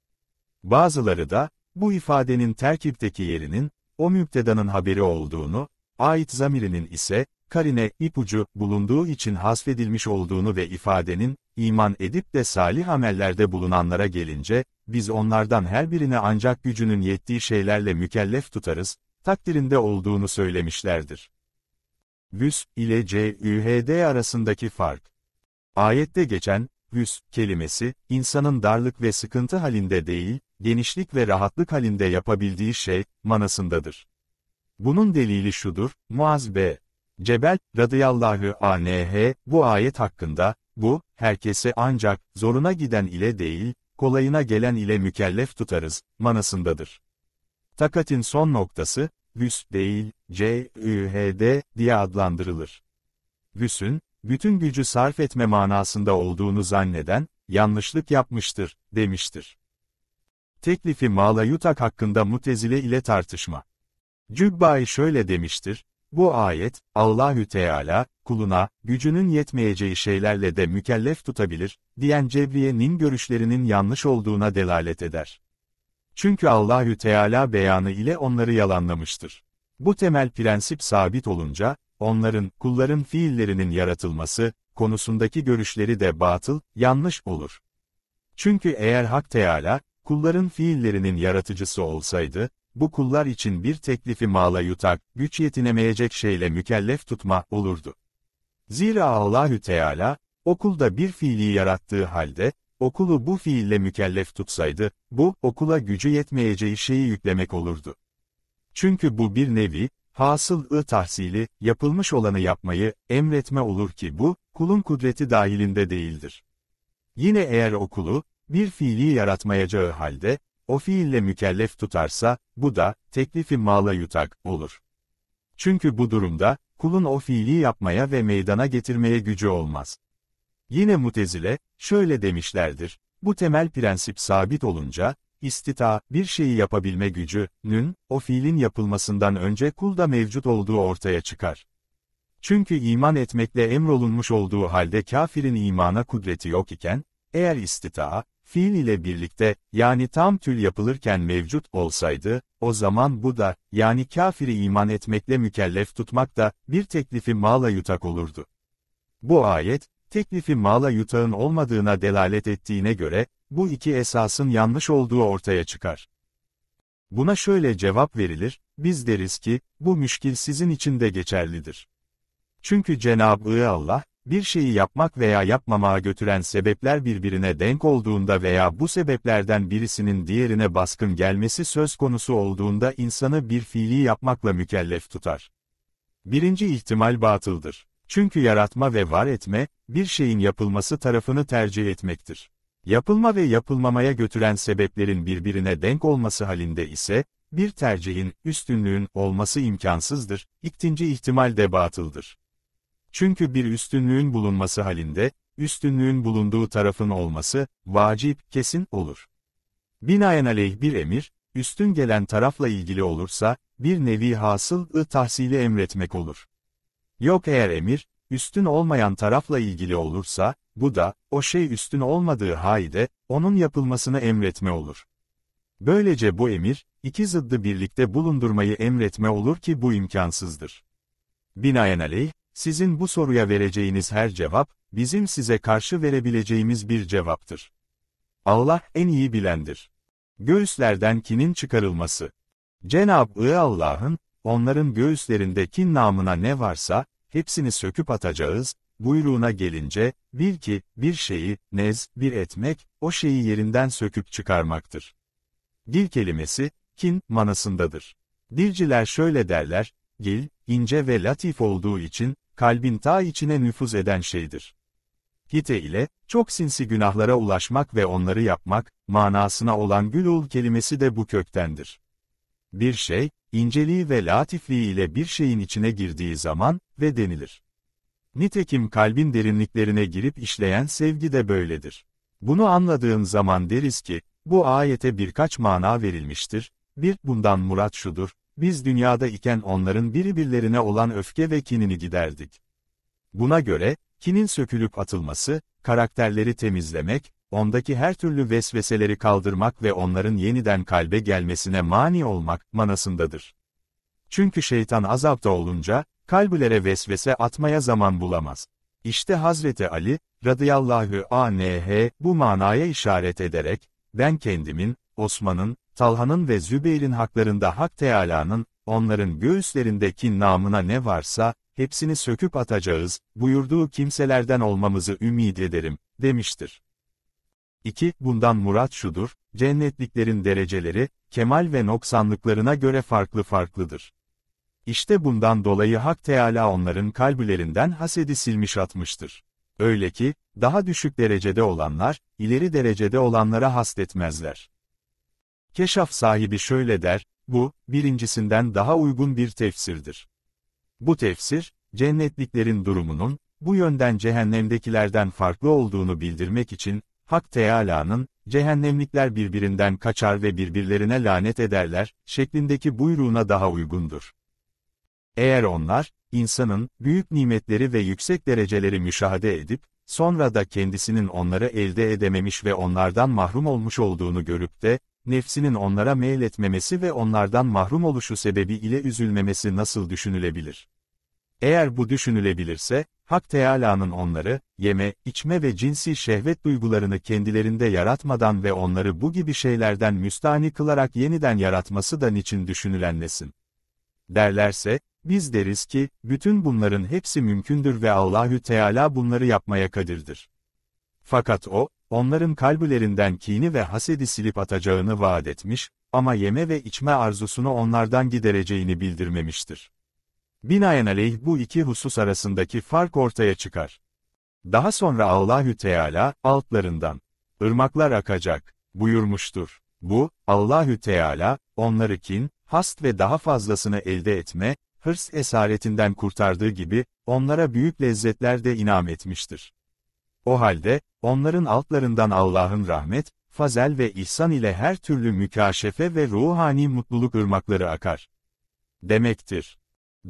Bazıları da, bu ifadenin terkipteki yerinin, o müptedanın haberi olduğunu, ait zamirinin ise, karine, ipucu, bulunduğu için hasfedilmiş olduğunu ve ifadenin, iman edip de salih amellerde bulunanlara gelince, biz onlardan her birini ancak gücünün yettiği şeylerle mükellef tutarız, takdirinde olduğunu söylemişlerdir. Vüs ile C H D arasındaki fark. Ayette geçen, vüs kelimesi, insanın darlık ve sıkıntı halinde değil, genişlik ve rahatlık halinde yapabildiği şey, manasındadır. Bunun delili şudur, Muaz B. Cebel, radıyallahu anh, bu ayet hakkında, bu, herkese ancak, zoruna giden ile değil, kolayına gelen ile mükellef tutarız, manasındadır. Takat'in son noktası, Vüs değil, c ü diye adlandırılır. Vüs'ün, bütün gücü sarf etme manasında olduğunu zanneden, yanlışlık yapmıştır, demiştir. Teklifi Malayutak hakkında Mutezile ile tartışma. Cübbay şöyle demiştir, bu ayet, Allahü Teala, kuluna, gücünün yetmeyeceği şeylerle de mükellef tutabilir, diyen Cebriye'nin görüşlerinin yanlış olduğuna delalet eder. Çünkü Allahü Teala beyanı ile onları yalanlamıştır. Bu temel prensip sabit olunca, onların, kulların fiillerinin yaratılması, konusundaki görüşleri de batıl, yanlış olur. Çünkü eğer Hak Teala, Kulların fiillerinin yaratıcısı olsaydı, bu kullar için bir teklifi mala yutak, güç yetinemeyecek şeyle mükellef tutma olurdu. Zira Allahü Teala, okulda bir fiili yarattığı halde, okulu bu fiille mükellef tutsaydı, bu, okula gücü yetmeyeceği şeyi yüklemek olurdu. Çünkü bu bir nevi, hasıl-ı tahsili, yapılmış olanı yapmayı, emretme olur ki bu, kulun kudreti dahilinde değildir. Yine eğer okulu, bir fiili yaratmayacağı halde, o fiille mükellef tutarsa, bu da, teklifi mala yutak, olur. Çünkü bu durumda, kulun o fiili yapmaya ve meydana getirmeye gücü olmaz. Yine mutezile, şöyle demişlerdir, bu temel prensip sabit olunca, istita, bir şeyi yapabilme gücü, nün, o fiilin yapılmasından önce kulda mevcut olduğu ortaya çıkar. Çünkü iman etmekle emrolunmuş olduğu halde kafirin imana kudreti yok iken, eğer istita, fiil ile birlikte, yani tam tül yapılırken mevcut olsaydı, o zaman bu da, yani kafiri iman etmekle mükellef tutmak da, bir teklifi mağla yutak olurdu. Bu ayet, teklifi mağla yutağın olmadığına delalet ettiğine göre, bu iki esasın yanlış olduğu ortaya çıkar. Buna şöyle cevap verilir, biz deriz ki, bu müşkil sizin için de geçerlidir. Çünkü Cenab-ı Allah, bir şeyi yapmak veya yapmamaya götüren sebepler birbirine denk olduğunda veya bu sebeplerden birisinin diğerine baskın gelmesi söz konusu olduğunda insanı bir fiili yapmakla mükellef tutar. Birinci ihtimal batıldır. Çünkü yaratma ve var etme, bir şeyin yapılması tarafını tercih etmektir. Yapılma ve yapılmamaya götüren sebeplerin birbirine denk olması halinde ise, bir tercihin, üstünlüğün olması imkansızdır, ikinci ihtimal de batıldır. Çünkü bir üstünlüğün bulunması halinde, üstünlüğün bulunduğu tarafın olması, vacip, kesin olur. Binaenaleyh bir emir, üstün gelen tarafla ilgili olursa, bir nevi hasıl-ı tahsili emretmek olur. Yok eğer emir, üstün olmayan tarafla ilgili olursa, bu da, o şey üstün olmadığı halde, onun yapılmasını emretme olur. Böylece bu emir, iki zıddı birlikte bulundurmayı emretme olur ki bu imkansızdır. Binaenaleyh, sizin bu soruya vereceğiniz her cevap, bizim size karşı verebileceğimiz bir cevaptır. Allah en iyi bilendir. Göğüslerden kinin çıkarılması. Cenab-ı Allah'ın, onların göğüslerinde kin namına ne varsa, hepsini söküp atacağız, buyruğuna gelince, bil ki, bir şeyi, nez, bir etmek, o şeyi yerinden söküp çıkarmaktır. Dil kelimesi, kin, manasındadır. Dilciler şöyle derler, gil, ince ve latif olduğu için, kalbin ta içine nüfuz eden şeydir. Hite ile, çok sinsi günahlara ulaşmak ve onları yapmak, manasına olan gülul kelimesi de bu köktendir. Bir şey, inceliği ve latifliği ile bir şeyin içine girdiği zaman ve denilir. Nitekim kalbin derinliklerine girip işleyen sevgi de böyledir. Bunu anladığın zaman deriz ki, bu ayete birkaç mana verilmiştir. Bir, bundan murat şudur, biz dünyada iken onların birbirlerine olan öfke ve kinini giderdik. Buna göre, kinin sökülüp atılması, karakterleri temizlemek, ondaki her türlü vesveseleri kaldırmak ve onların yeniden kalbe gelmesine mani olmak manasındadır. Çünkü şeytan azapta olunca, kalbülere vesvese atmaya zaman bulamaz. İşte Hazreti Ali, radıyallahu anh, bu manaya işaret ederek, ben kendimin, Osman'ın, Talha'nın ve Zübeyir'in haklarında Hak Teâlâ'nın, onların göğüslerindeki namına ne varsa, hepsini söküp atacağız, buyurduğu kimselerden olmamızı ümid ederim, demiştir. 2. Bundan murat şudur, cennetliklerin dereceleri, kemal ve noksanlıklarına göre farklı farklıdır. İşte bundan dolayı Hak Teala onların kalbilerinden hasedi silmiş atmıştır. Öyle ki, daha düşük derecede olanlar, ileri derecede olanlara hasletmezler. Keşaf sahibi şöyle der, bu, birincisinden daha uygun bir tefsirdir. Bu tefsir, cennetliklerin durumunun, bu yönden cehennemdekilerden farklı olduğunu bildirmek için, Hak Teâlâ'nın, cehennemlikler birbirinden kaçar ve birbirlerine lanet ederler, şeklindeki buyruğuna daha uygundur. Eğer onlar, insanın, büyük nimetleri ve yüksek dereceleri müşahede edip, sonra da kendisinin onları elde edememiş ve onlardan mahrum olmuş olduğunu görüp de, nefsinin onlara meyletmemesi ve onlardan mahrum oluşu sebebi ile üzülmemesi nasıl düşünülebilir? Eğer bu düşünülebilirse, Hak Teâlâ'nın onları, yeme, içme ve cinsi şehvet duygularını kendilerinde yaratmadan ve onları bu gibi şeylerden müstahni kılarak yeniden yaratması da niçin düşünülenlesin? Derlerse, biz deriz ki, bütün bunların hepsi mümkündür ve Allahü Teala bunları yapmaya kadirdir. Fakat o, onların kalbülerinden kini ve hasedi silip atacağını vaat etmiş, ama yeme ve içme arzusunu onlardan gidereceğini bildirmemiştir. Binaenaleyh bu iki husus arasındaki fark ortaya çıkar. Daha sonra Allahü Teala, altlarından, ırmaklar akacak, buyurmuştur. Bu, Allahü Teala, onları kin, hast ve daha fazlasını elde etme, hırs esaretinden kurtardığı gibi, onlara büyük lezzetler de inam etmiştir. O halde, onların altlarından Allah'ın rahmet, fazel ve ihsan ile her türlü mükaşefe ve ruhani mutluluk ırmakları akar. Demektir.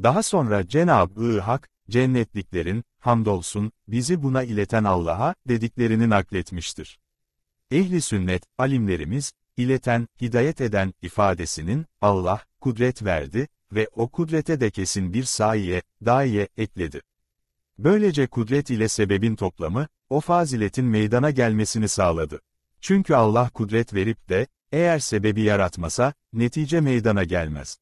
Daha sonra Cenab-ı Hak, cennetliklerin, hamdolsun, bizi buna ileten Allah'a, dediklerini nakletmiştir. Ehli sünnet, alimlerimiz, ileten, hidayet eden ifadesinin, Allah, kudret verdi ve o kudrete de kesin bir sahiye, daiye, ekledi. Böylece kudret ile sebebin toplamı, o faziletin meydana gelmesini sağladı. Çünkü Allah kudret verip de, eğer sebebi yaratmasa, netice meydana gelmez.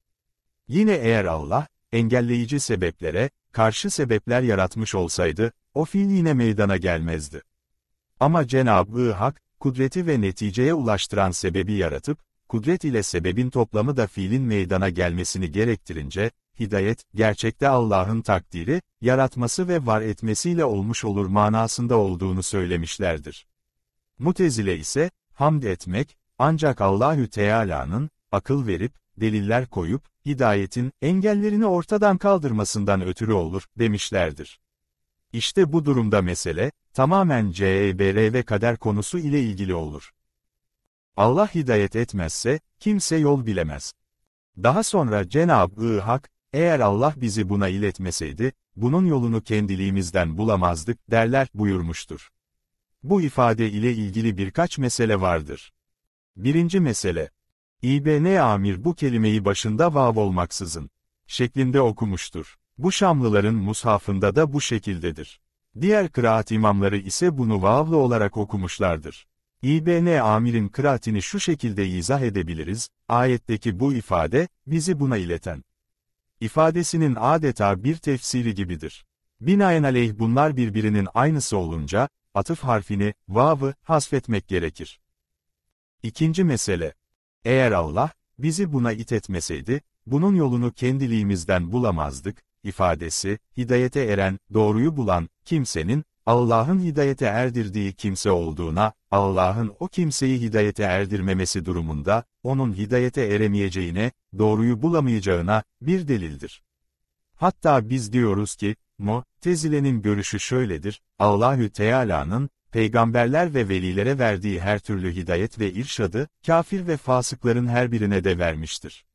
Yine eğer Allah, engelleyici sebeplere, karşı sebepler yaratmış olsaydı, o fiil yine meydana gelmezdi. Ama Cenab-ı Hak, kudreti ve neticeye ulaştıran sebebi yaratıp, kudret ile sebebin toplamı da fiilin meydana gelmesini gerektirince, hidayet, gerçekte Allah'ın takdiri, yaratması ve var etmesiyle olmuş olur manasında olduğunu söylemişlerdir. Mutezile ise, hamd etmek, ancak Allahü Teala'nın, akıl verip, deliller koyup, hidayetin, engellerini ortadan kaldırmasından ötürü olur, demişlerdir. İşte bu durumda mesele, tamamen CEBR ve kader konusu ile ilgili olur. Allah hidayet etmezse, kimse yol bilemez. Daha sonra Cenab-ı Hak, eğer Allah bizi buna iletmeseydi, bunun yolunu kendiliğimizden bulamazdık derler buyurmuştur. Bu ifade ile ilgili birkaç mesele vardır. Birinci mesele. İbn Amir bu kelimeyi başında vav olmaksızın şeklinde okumuştur. Bu Şamlıların mushafında da bu şekildedir. Diğer kıraat imamları ise bunu vavlı olarak okumuşlardır. İbn Amir'in kıraatini şu şekilde izah edebiliriz, ayetteki bu ifade, bizi buna ileten, ifadesinin adeta bir tefsiri gibidir. Binaenaleyh bunlar birbirinin aynısı olunca, atıf harfini, vav'ı, hasfetmek gerekir. İkinci mesele. Eğer Allah, bizi buna it etmeseydi, bunun yolunu kendiliğimizden bulamazdık, ifadesi, hidayete eren, doğruyu bulan, kimsenin, Allah'ın hidayete erdirdiği kimse olduğuna, Allah'ın o kimseyi hidayete erdirmemesi durumunda, onun hidayete eremeyeceğine, doğruyu bulamayacağına, bir delildir. Hatta biz diyoruz ki, Mu, Tezile'nin görüşü şöyledir, Allahü Teala'nın, peygamberler ve velilere verdiği her türlü hidayet ve irşadı, kafir ve fasıkların her birine de vermiştir.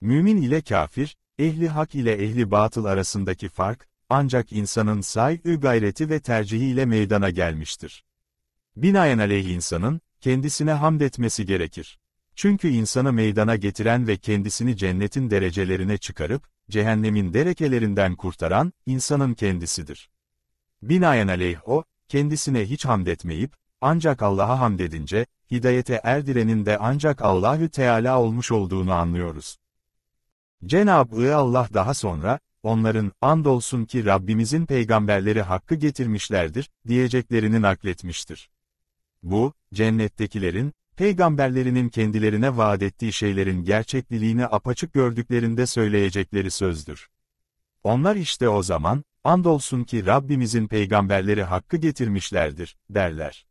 Mümin ile kafir, ehli hak ile ehli batıl arasındaki fark, ancak insanın saygı gayreti ve tercihiyle meydana gelmiştir. Binaenaleyh insanın, kendisine hamd etmesi gerekir. Çünkü insanı meydana getiren ve kendisini cennetin derecelerine çıkarıp, cehennemin derekelerinden kurtaran, insanın kendisidir. Binaenaleyh o, kendisine hiç hamd etmeyip, ancak Allah'a hamd edince, hidayete erdirenin de ancak Allahü Teala olmuş olduğunu anlıyoruz. Cenab-ı Allah daha sonra, onların, andolsun ki Rabbimizin peygamberleri hakkı getirmişlerdir, diyeceklerini nakletmiştir. Bu, cennettekilerin, peygamberlerinin kendilerine vaat ettiği şeylerin gerçekliliğini apaçık gördüklerinde söyleyecekleri sözdür. Onlar işte o zaman, andolsun ki Rabbimizin peygamberleri hakkı getirmişlerdir, derler.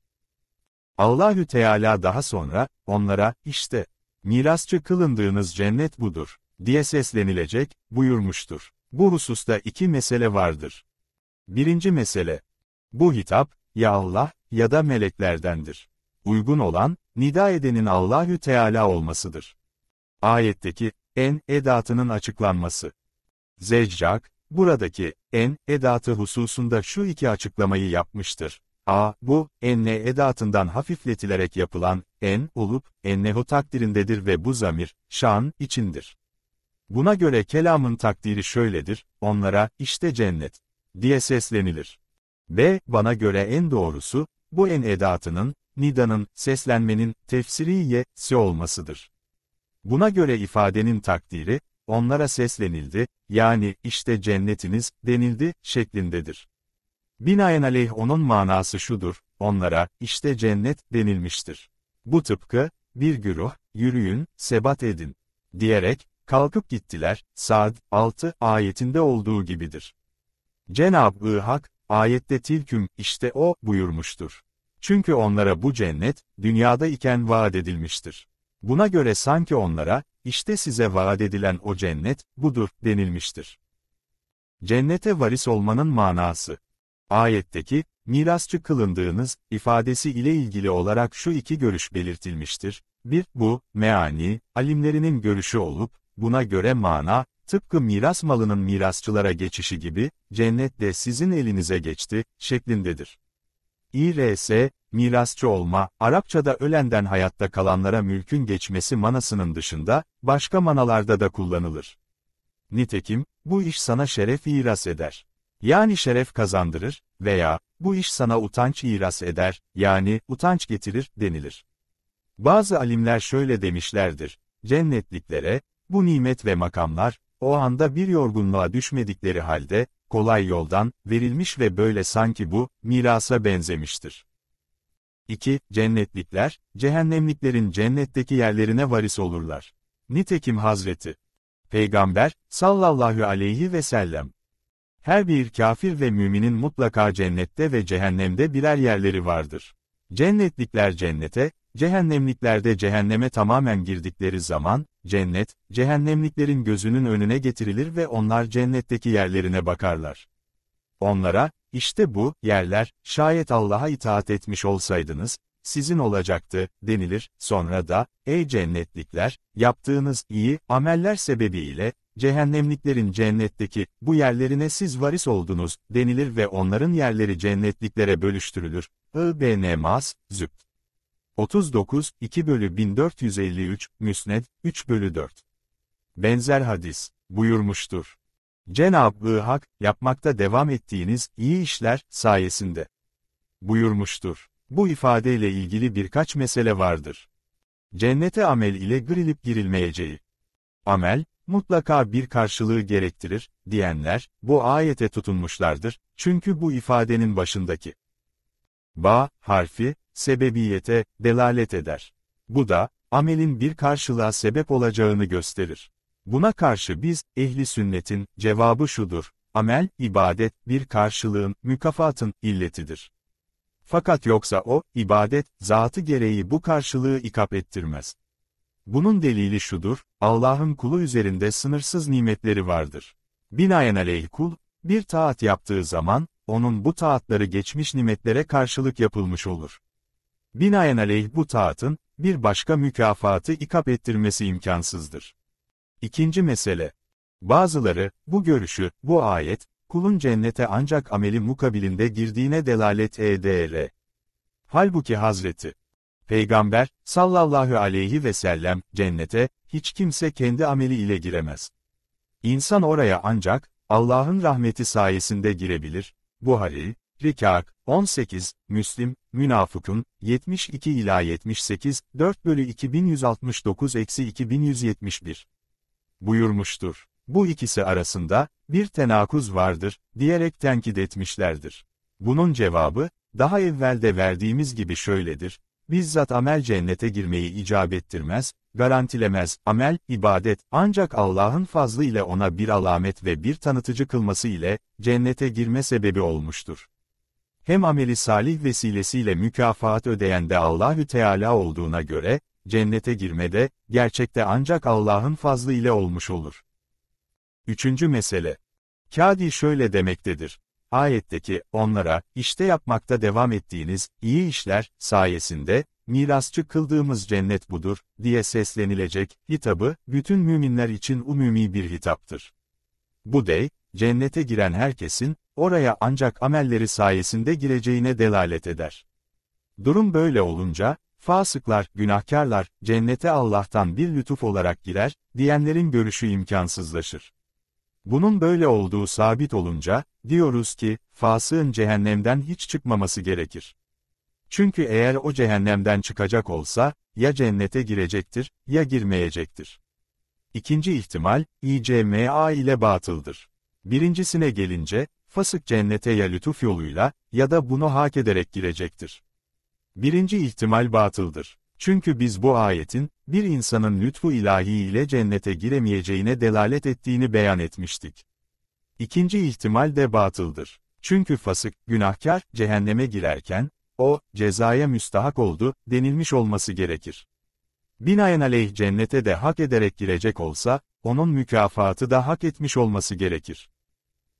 Allahü Teala daha sonra, onlara, işte, mirasçı kılındığınız cennet budur, diye seslenilecek, buyurmuştur. Bu hususta iki mesele vardır. Birinci mesele. Bu hitap, ya Allah, ya da meleklerdendir. Uygun olan, nida edenin Allahü Teala olmasıdır. Ayetteki, en edatının açıklanması. Zeccak, buradaki, en edatı hususunda şu iki açıklamayı yapmıştır. A. Bu, enne edatından hafifletilerek yapılan, en, olup, ennehu takdirindedir ve bu zamir, şan, içindir. Buna göre kelamın takdiri şöyledir, onlara, işte cennet, diye seslenilir. B. Bana göre en doğrusu, bu en edatının, nidanın, seslenmenin, tefsiriyesi olmasıdır. Buna göre ifadenin takdiri, onlara seslenildi, yani, işte cennetiniz, denildi, şeklindedir. Binaenaleyh onun manası şudur, onlara, işte cennet, denilmiştir. Bu tıpkı, bir güruh, yürüyün, sebat edin, diyerek, kalkıp gittiler, Sa'd 6 ayetinde olduğu gibidir. Cenab-ı Hak, ayette tilküm, işte o, buyurmuştur. Çünkü onlara bu cennet, dünyada iken vaat edilmiştir. Buna göre sanki onlara, işte size vaat edilen o cennet, budur, denilmiştir. Cennete varis olmanın manası. Ayetteki, mirasçı kılındığınız, ifadesi ile ilgili olarak şu iki görüş belirtilmiştir. Bir Bu, meani, alimlerinin görüşü olup, Buna göre mana, tıpkı miras malının mirasçılara geçişi gibi, cennet de sizin elinize geçti, şeklindedir. İrs, mirasçı olma, Arapçada ölenden hayatta kalanlara mülkün geçmesi manasının dışında, başka manalarda da kullanılır. Nitekim, bu iş sana şeref iras eder. Yani şeref kazandırır veya bu iş sana utanç iras eder, yani utanç getirir denilir. Bazı alimler şöyle demişlerdir, cennetliklere, bu nimet ve makamlar, o anda bir yorgunluğa düşmedikleri halde, kolay yoldan, verilmiş ve böyle sanki bu, mirasa benzemiştir. 2. Cennetlikler, cehennemliklerin cennetteki yerlerine varis olurlar. Nitekim Hazreti Peygamber, sallallahu aleyhi ve sellem, her bir kafir ve müminin mutlaka cennette ve cehennemde birer yerleri vardır. Cennetlikler cennete, Cehennemliklerde cehenneme tamamen girdikleri zaman, cennet, cehennemliklerin gözünün önüne getirilir ve onlar cennetteki yerlerine bakarlar. Onlara, işte bu, yerler, şayet Allah'a itaat etmiş olsaydınız, sizin olacaktı, denilir, sonra da, ey cennetlikler, yaptığınız iyi ameller sebebiyle, cehennemliklerin cennetteki, bu yerlerine siz varis oldunuz, denilir ve onların yerleri cennetliklere bölüştürülür. I.B. Nemaz, Zübd 39, 2 bölü 1453, Müsned, 3 bölü 4. Benzer hadis, buyurmuştur. Cenab-ı Hak, yapmakta devam ettiğiniz iyi işler sayesinde buyurmuştur. Bu ifadeyle ilgili birkaç mesele vardır. Cennete amel ile girilip girilmeyeceği. Amel, mutlaka bir karşılığı gerektirir, diyenler, bu ayete tutunmuşlardır, çünkü bu ifadenin başındaki ba harfi, sebebiyete, delalet eder. Bu da, amelin bir karşılığa sebep olacağını gösterir. Buna karşı biz, ehli sünnetin, cevabı şudur, amel, ibadet, bir karşılığın, mükafatın, illetidir. Fakat yoksa o, ibadet, zatı gereği bu karşılığı ikap ettirmez. Bunun delili şudur, Allah'ın kulu üzerinde sınırsız nimetleri vardır. Binaenaleyh kul, bir taat yaptığı zaman, onun bu taatları geçmiş nimetlere karşılık yapılmış olur. Binaenaleyh bu taatın, bir başka mükafatı ikap ettirmesi imkansızdır. İkinci mesele. Bazıları, bu görüşü, bu ayet, kulun cennete ancak ameli mukabilinde girdiğine delalet eder. Halbuki Hazreti Peygamber, sallallahu aleyhi ve sellem, cennete, hiç kimse kendi ameli ile giremez. İnsan oraya ancak, Allah'ın rahmeti sayesinde girebilir. Buhari, Rikak, 18, Müslim, Münafıkun, 72 ila 78, 4 bölü 2169 eksi 2171 buyurmuştur. Bu ikisi arasında, bir tenakuz vardır, diyerek tenkit etmişlerdir. Bunun cevabı, daha evvelde verdiğimiz gibi şöyledir. Bizzat amel cennete girmeyi icap ettirmez, garantilemez, amel, ibadet, ancak Allah'ın fazlı ile ona bir alamet ve bir tanıtıcı kılması ile, cennete girme sebebi olmuştur hem ameli salih vesilesiyle mükafat ödeyen de Allahü Teala olduğuna göre, cennete girmede, gerçekte ancak Allah'ın fazlı ile olmuş olur. Üçüncü mesele. Kadi şöyle demektedir. Ayetteki, onlara, işte yapmakta devam ettiğiniz, iyi işler, sayesinde, mirasçı kıldığımız cennet budur, diye seslenilecek, hitabı, bütün müminler için umumi bir hitaptır. Bu dey, cennete giren herkesin, oraya ancak amelleri sayesinde gireceğine delalet eder. Durum böyle olunca, fasıklar, günahkarlar, cennete Allah'tan bir lütuf olarak girer, diyenlerin görüşü imkansızlaşır. Bunun böyle olduğu sabit olunca, diyoruz ki, fasığın cehennemden hiç çıkmaması gerekir. Çünkü eğer o cehennemden çıkacak olsa, ya cennete girecektir, ya girmeyecektir. İkinci ihtimal, Icma ile batıldır. Birincisine gelince, fasık cennete ya lütuf yoluyla, ya da bunu hak ederek girecektir. Birinci ihtimal batıldır. Çünkü biz bu ayetin, bir insanın lütfu ilahi ile cennete giremeyeceğine delalet ettiğini beyan etmiştik. İkinci ihtimal de batıldır. Çünkü fasık, günahkar, cehenneme girerken, o, cezaya müstahak oldu, denilmiş olması gerekir. Binaenaleyh cennete de hak ederek girecek olsa, onun mükafatı da hak etmiş olması gerekir.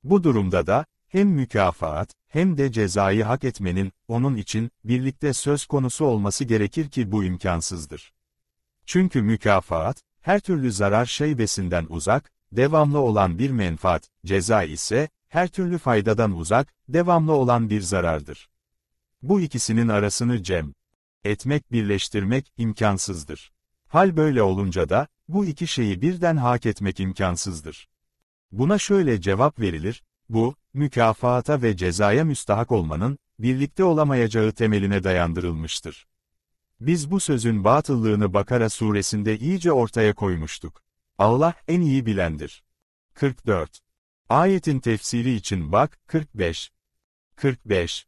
Bu durumda da, hem mükafat, hem de cezayı hak etmenin, onun için, birlikte söz konusu olması gerekir ki bu imkansızdır. Çünkü mükafat, her türlü zarar şeybesinden uzak, devamlı olan bir menfaat, ceza ise, her türlü faydadan uzak, devamlı olan bir zarardır. Bu ikisinin arasını cem etmek birleştirmek imkansızdır. Hal böyle olunca da, bu iki şeyi birden hak etmek imkansızdır. Buna şöyle cevap verilir, bu, mükafata ve cezaya müstahak olmanın, birlikte olamayacağı temeline dayandırılmıştır. Biz bu sözün batıllığını Bakara suresinde iyice ortaya koymuştuk. Allah en iyi bilendir. 44. Ayetin tefsiri için bak, 45. 45.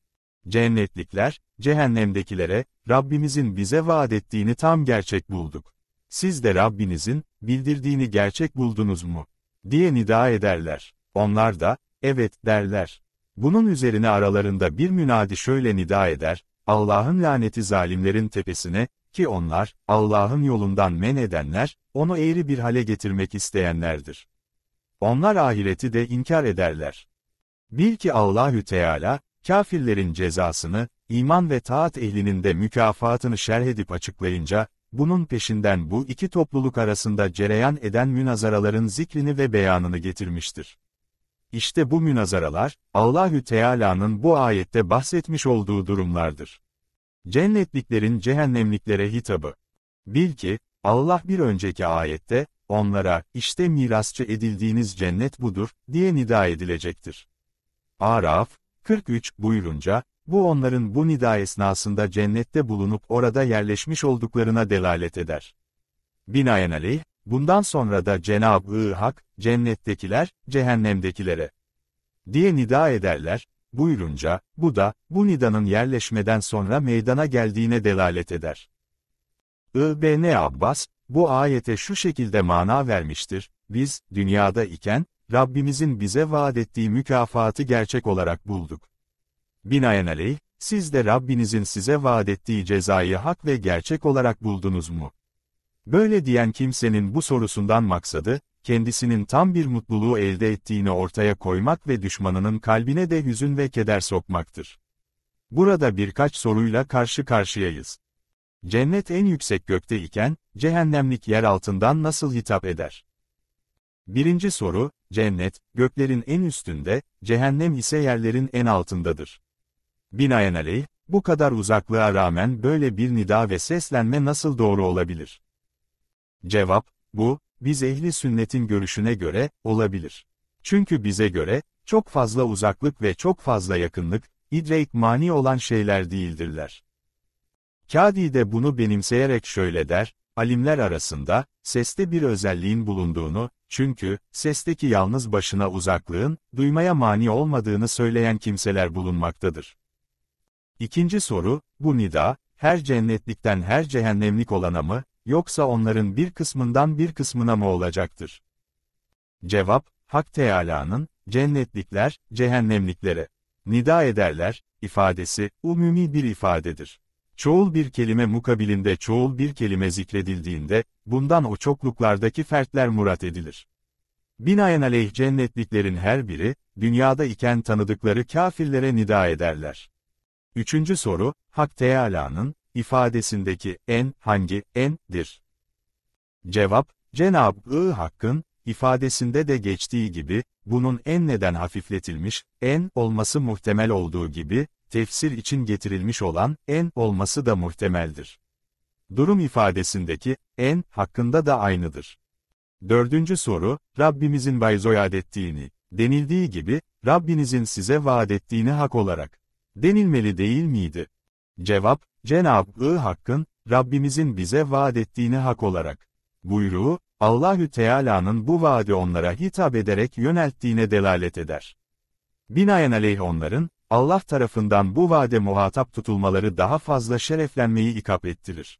Cennetlikler, cehennemdekilere, Rabbimizin bize vaat ettiğini tam gerçek bulduk. Siz de Rabbinizin, bildirdiğini gerçek buldunuz mu? diye nida ederler. Onlar da, evet derler. Bunun üzerine aralarında bir münadi şöyle nida eder, Allah'ın laneti zalimlerin tepesine, ki onlar, Allah'ın yolundan men edenler, onu eğri bir hale getirmek isteyenlerdir. Onlar ahireti de inkar ederler. Bil ki Allahü Teala, kafirlerin cezasını, iman ve taat ehlinin de mükafatını şerh edip açıklayınca, bunun peşinden bu iki topluluk arasında cereyan eden münazaraların zikrini ve beyanını getirmiştir. İşte bu münazaralar, Allahü Teala'nın bu ayette bahsetmiş olduğu durumlardır. Cennetliklerin cehennemliklere hitabı. Bil ki, Allah bir önceki ayette, onlara, işte mirasçı edildiğiniz cennet budur, diye nida edilecektir. Araf, 43 buyurunca, bu onların bu nida esnasında cennette bulunup orada yerleşmiş olduklarına delalet eder. Binaenaleyh, bundan sonra da Cenab-ı Hak, cennettekiler, cehennemdekilere diye nida ederler, buyurunca, bu da, bu nidanın yerleşmeden sonra meydana geldiğine delalet eder. İbn Abbas, bu ayete şu şekilde mana vermiştir, biz, dünyada iken, Rabbimizin bize vaat ettiği mükafatı gerçek olarak bulduk. Binaenaleyh, siz de Rabbinizin size vaat ettiği cezayı hak ve gerçek olarak buldunuz mu? Böyle diyen kimsenin bu sorusundan maksadı, kendisinin tam bir mutluluğu elde ettiğini ortaya koymak ve düşmanının kalbine de hüzün ve keder sokmaktır. Burada birkaç soruyla karşı karşıyayız. Cennet en yüksek gökte iken, cehennemlik yer altından nasıl hitap eder? Birinci soru, cennet, göklerin en üstünde, cehennem ise yerlerin en altındadır. Binaenaleyh, bu kadar uzaklığa rağmen böyle bir nida ve seslenme nasıl doğru olabilir? Cevap, bu, biz ehli sünnetin görüşüne göre, olabilir. Çünkü bize göre, çok fazla uzaklık ve çok fazla yakınlık, idrake mani olan şeyler değildirler. Kadi de bunu benimseyerek şöyle der, alimler arasında, seste bir özelliğin bulunduğunu, çünkü, sesteki yalnız başına uzaklığın, duymaya mani olmadığını söyleyen kimseler bulunmaktadır. İkinci soru, bu nida, her cennetlikten her cehennemlik olana mı, yoksa onların bir kısmından bir kısmına mı olacaktır? Cevap, Hak Teala'nın, cennetlikler, cehennemliklere, nida ederler, ifadesi, umumi bir ifadedir. Çoğul bir kelime mukabilinde çoğul bir kelime zikredildiğinde, bundan o çokluklardaki fertler murat edilir. Binaenaleyh cennetliklerin her biri, dünyada iken tanıdıkları kafirlere nida ederler. Üçüncü soru, Hak Teala'nın ifadesindeki en, hangi, en'dir? Cevap, Cenab-ı Hakk'ın, ifadesinde de geçtiği gibi, bunun en neden hafifletilmiş, en olması muhtemel olduğu gibi, tefsir için getirilmiş olan en olması da muhtemeldir. Durum ifadesindeki en hakkında da aynıdır. Dördüncü soru, Rabbimizin bayzoyad ettiğini, denildiği gibi, Rabbinizin size vaat ettiğini hak olarak, denilmeli değil miydi? Cevap, Cenab-ı Hakk'ın, Rabbimizin bize vaat ettiğini hak olarak, buyruğu, Allahü Teala'nın bu vaadi onlara hitap ederek yönelttiğine delalet eder. Binaenaleyh onların, Allah tarafından bu vade muhatap tutulmaları daha fazla şereflenmeyi ikap ettirir.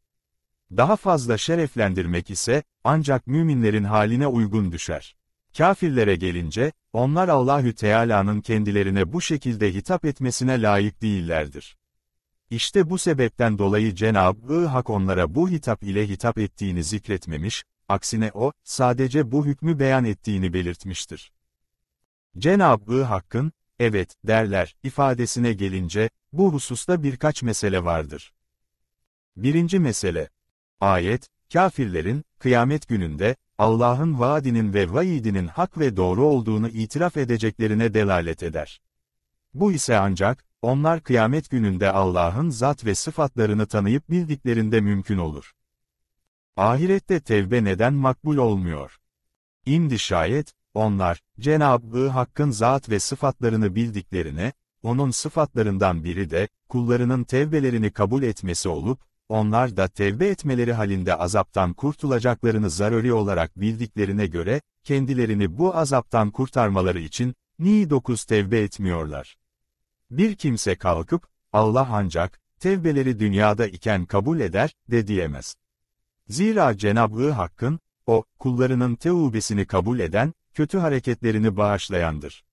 Daha fazla şereflendirmek ise, ancak müminlerin haline uygun düşer. Kafirlere gelince, onlar Allahü Teala'nın kendilerine bu şekilde hitap etmesine layık değillerdir. İşte bu sebepten dolayı Cenab-ı Hak onlara bu hitap ile hitap ettiğini zikretmemiş, aksine o, sadece bu hükmü beyan ettiğini belirtmiştir. Cenab-ı Hakk'ın, evet, derler, ifadesine gelince, bu hususta birkaç mesele vardır. Birinci mesele, ayet, kafirlerin, kıyamet gününde, Allah'ın vaadinin ve vaidinin hak ve doğru olduğunu itiraf edeceklerine delalet eder. Bu ise ancak, onlar kıyamet gününde Allah'ın zat ve sıfatlarını tanıyıp bildiklerinde mümkün olur. Ahirette tevbe neden makbul olmuyor? İmdi şayet, onlar, Cenab-ı Hakk'ın zat ve sıfatlarını bildiklerine, onun sıfatlarından biri de, kullarının tevbelerini kabul etmesi olup, onlar da tevbe etmeleri halinde azaptan kurtulacaklarını zaruri olarak bildiklerine göre, kendilerini bu azaptan kurtarmaları için, ni dokuz tevbe etmiyorlar. Bir kimse kalkıp, Allah ancak, tevbeleri dünyada iken kabul eder, de diyemez. Zira Cenab-ı Hakk'ın, o, kullarının tevbesini kabul eden, kötü hareketlerini bağışlayandır.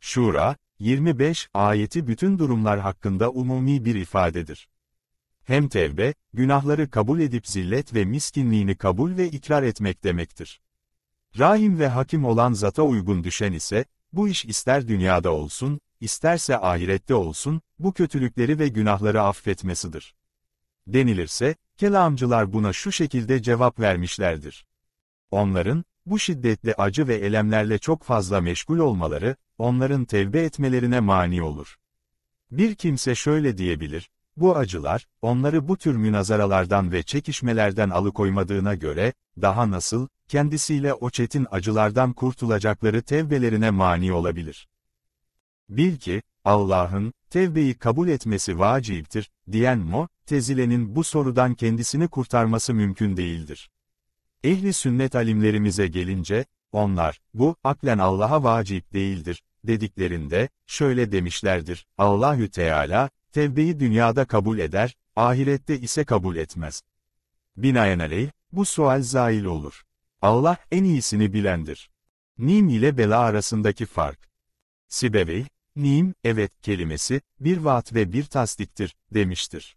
Şura, 25 ayeti bütün durumlar hakkında umumi bir ifadedir hem tevbe, günahları kabul edip zillet ve miskinliğini kabul ve ikrar etmek demektir. Rahim ve hakim olan zata uygun düşen ise, bu iş ister dünyada olsun, isterse ahirette olsun, bu kötülükleri ve günahları affetmesidir. Denilirse, kelamcılar buna şu şekilde cevap vermişlerdir. Onların, bu şiddetli acı ve elemlerle çok fazla meşgul olmaları, onların tevbe etmelerine mani olur. Bir kimse şöyle diyebilir, bu acılar, onları bu tür münazaralardan ve çekişmelerden alıkoymadığına göre, daha nasıl, kendisiyle o çetin acılardan kurtulacakları tevbelerine mani olabilir. Bil ki, Allah'ın, tevbeyi kabul etmesi vaciptir, diyen Mo, tezilenin bu sorudan kendisini kurtarması mümkün değildir. Ehli sünnet alimlerimize gelince, onlar, bu, aklen Allah'a vacip değildir, dediklerinde, şöyle demişlerdir, Allahü Teala, Tevbeyi dünyada kabul eder, ahirette ise kabul etmez. Binaenaleyh, bu sual zail olur. Allah en iyisini bilendir. Nim ile bela arasındaki fark. Sibevey, nim, evet kelimesi, bir vaat ve bir tasdiktir, demiştir.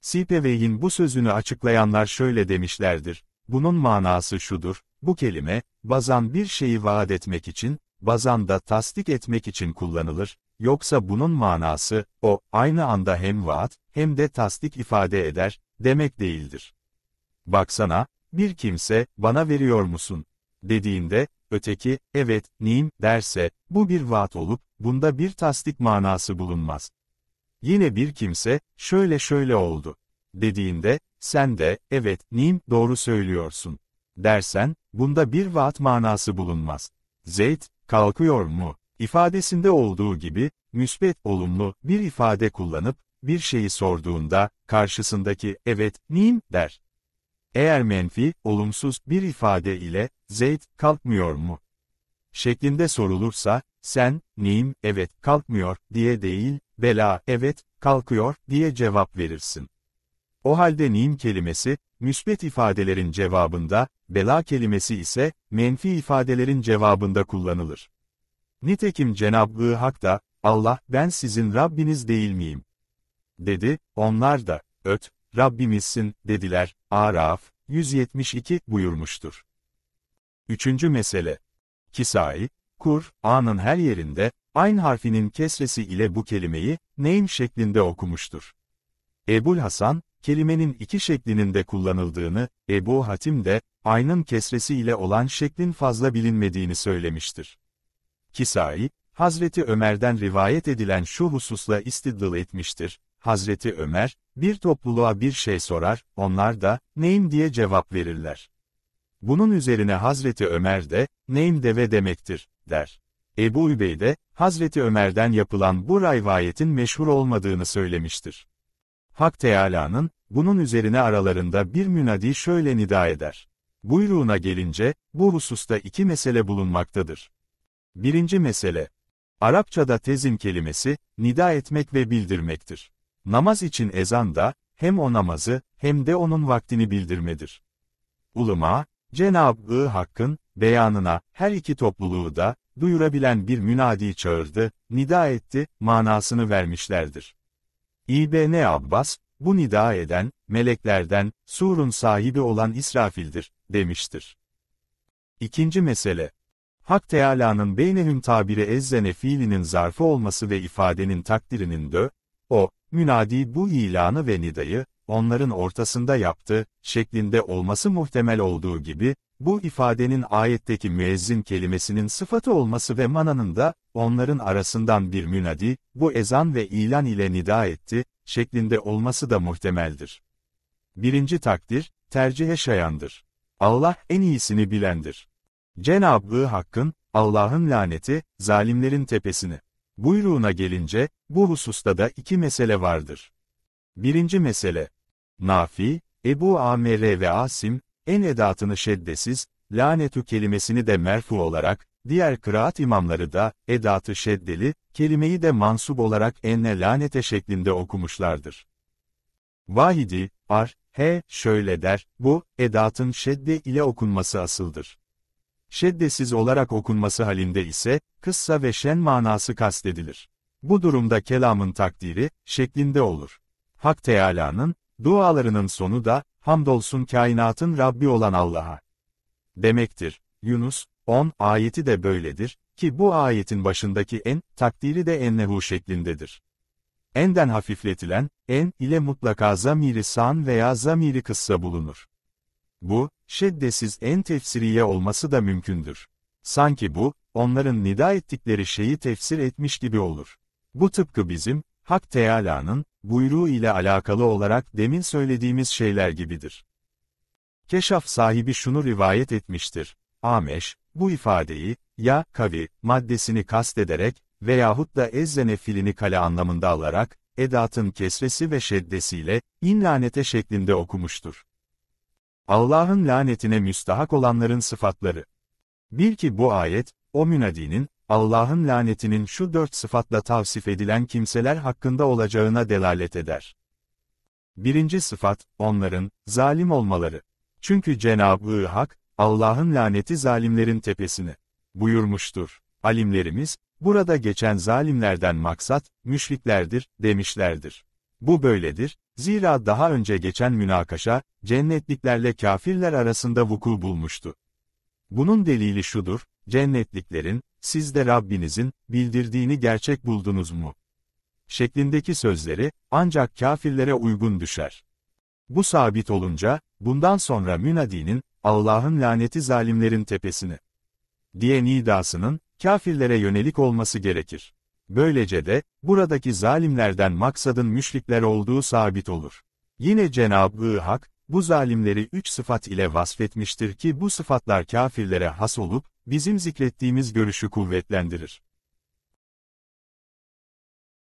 Sipevey'in bu sözünü açıklayanlar şöyle demişlerdir, bunun manası şudur, bu kelime, bazan bir şeyi vaat etmek için, bazan da tasdik etmek için kullanılır, Yoksa bunun manası, o, aynı anda hem vaat, hem de tasdik ifade eder, demek değildir. Baksana, bir kimse, bana veriyor musun? dediğinde, öteki, evet, neyim, derse, bu bir vaat olup, bunda bir tasdik manası bulunmaz. Yine bir kimse, şöyle şöyle oldu, dediğinde, sen de, evet, neyim, doğru söylüyorsun, dersen, bunda bir vaat manası bulunmaz. Zeyt, kalkıyor mu? ifadesinde olduğu gibi, müsbet olumlu bir ifade kullanıp, bir şeyi sorduğunda, karşısındaki evet, neyim der. Eğer menfi, olumsuz bir ifade ile, zeyt kalkmıyor mu? şeklinde sorulursa, sen, neyim, evet, kalkmıyor, diye değil, bela, evet, kalkıyor, diye cevap verirsin. O halde neyim kelimesi, müsbet ifadelerin cevabında, bela kelimesi ise, menfi ifadelerin cevabında kullanılır. Nitekim Cenab-ı Hak da, Allah, ben sizin Rabbiniz değil miyim? Dedi, onlar da, öt, Rabbimizsin, dediler, Araf, 172 buyurmuştur. Üçüncü mesele. Kisai, Kur'an'ın her yerinde, aynı harfinin kesresi ile bu kelimeyi, neyim şeklinde okumuştur. Ebul Hasan, kelimenin iki şeklinin de kullanıldığını, Ebu Hatim de, aynın kesresi ile olan şeklin fazla bilinmediğini söylemiştir. Kisai, Hazreti Ömer'den rivayet edilen şu hususla istidlal etmiştir. Hazreti Ömer, bir topluluğa bir şey sorar, onlar da, neyim diye cevap verirler. Bunun üzerine Hazreti Ömer de, neyim deve demektir, der. Ebu Übeyde, Hazreti Ömer'den yapılan bu rivayetin meşhur olmadığını söylemiştir. Hak Teâlâ'nın, bunun üzerine aralarında bir münadi şöyle nida eder. Buyruğuna gelince, bu hususta iki mesele bulunmaktadır. Birinci mesele. Arapçada tezin kelimesi, nida etmek ve bildirmektir. Namaz için ezan da, hem o namazı, hem de onun vaktini bildirmedir. Uluma, Cenab-ı Hakk'ın, beyanına, her iki topluluğu da, duyurabilen bir münadi çağırdı, nida etti, manasını vermişlerdir. İbn Abbas, bu nida eden, meleklerden, surun sahibi olan İsrafil'dir, demiştir. İkinci mesele, Hak Teâlâ'nın beynehüm tabiri ezzene fiilinin zarfı olması ve ifadenin takdirinin de o, münadi bu ilanı ve nidayı, onların ortasında yaptı, şeklinde olması muhtemel olduğu gibi, bu ifadenin ayetteki müezzin kelimesinin sıfatı olması ve mananın da, onların arasından bir münadi, bu ezan ve ilan ile nida etti, şeklinde olması da muhtemeldir. Birinci takdir, tercihe şayandır. Allah en iyisini bilendir. Cenab-ı Hakk'ın, Allah'ın laneti, zalimlerin tepesini. Buyruğuna gelince, bu hususta da iki mesele vardır. Birinci mesele, Nafi, Ebu Amr ve Asim, en edatını şeddesiz, lanetu kelimesini de merfu olarak, diğer kıraat imamları da, edatı şeddeli, kelimeyi de mansub olarak enne lanete şeklinde okumuşlardır. Vahidi, Ar, He, şöyle der, bu, edatın şedde ile okunması asıldır şeddesiz olarak okunması halinde ise, kıssa ve şen manası kastedilir. Bu durumda kelamın takdiri, şeklinde olur. Hak Teâlâ'nın, dualarının sonu da, hamdolsun kainatın Rabbi olan Allah'a. Demektir. Yunus, 10 ayeti de böyledir, ki bu ayetin başındaki en, takdiri de ennehu şeklindedir. Enden hafifletilen, en ile mutlaka zamiri san veya zamiri kıssa bulunur. Bu, şeddesiz en tefsiriye olması da mümkündür. Sanki bu, onların nida ettikleri şeyi tefsir etmiş gibi olur. Bu tıpkı bizim, Hak Teala'nın buyruğu ile alakalı olarak demin söylediğimiz şeyler gibidir. Keşaf sahibi şunu rivayet etmiştir. Ameş, bu ifadeyi, ya kavi, maddesini kastederek, veyahut da ezzene filini kale anlamında alarak, edatın kesresi ve şeddesiyle, inlanete şeklinde okumuştur. Allah'ın lanetine müstahak olanların sıfatları. Bil ki bu ayet, o münadinin, Allah'ın lanetinin şu dört sıfatla tavsif edilen kimseler hakkında olacağına delalet eder. Birinci sıfat, onların, zalim olmaları. Çünkü Cenab-ı Hak, Allah'ın laneti zalimlerin tepesine, buyurmuştur. Alimlerimiz, burada geçen zalimlerden maksat, müşriklerdir, demişlerdir. Bu böyledir, zira daha önce geçen münakaşa, cennetliklerle kafirler arasında vuku bulmuştu. Bunun delili şudur, cennetliklerin, siz de Rabbinizin, bildirdiğini gerçek buldunuz mu? şeklindeki sözleri, ancak kafirlere uygun düşer. Bu sabit olunca, bundan sonra Münadi'nin, Allah'ın laneti zalimlerin tepesini, diye nidasının, kafirlere yönelik olması gerekir. Böylece de, buradaki zalimlerden maksadın müşrikler olduğu sabit olur. Yine Cenab-ı Hak, bu zalimleri üç sıfat ile vasfetmiştir ki bu sıfatlar kafirlere has olup, bizim zikrettiğimiz görüşü kuvvetlendirir.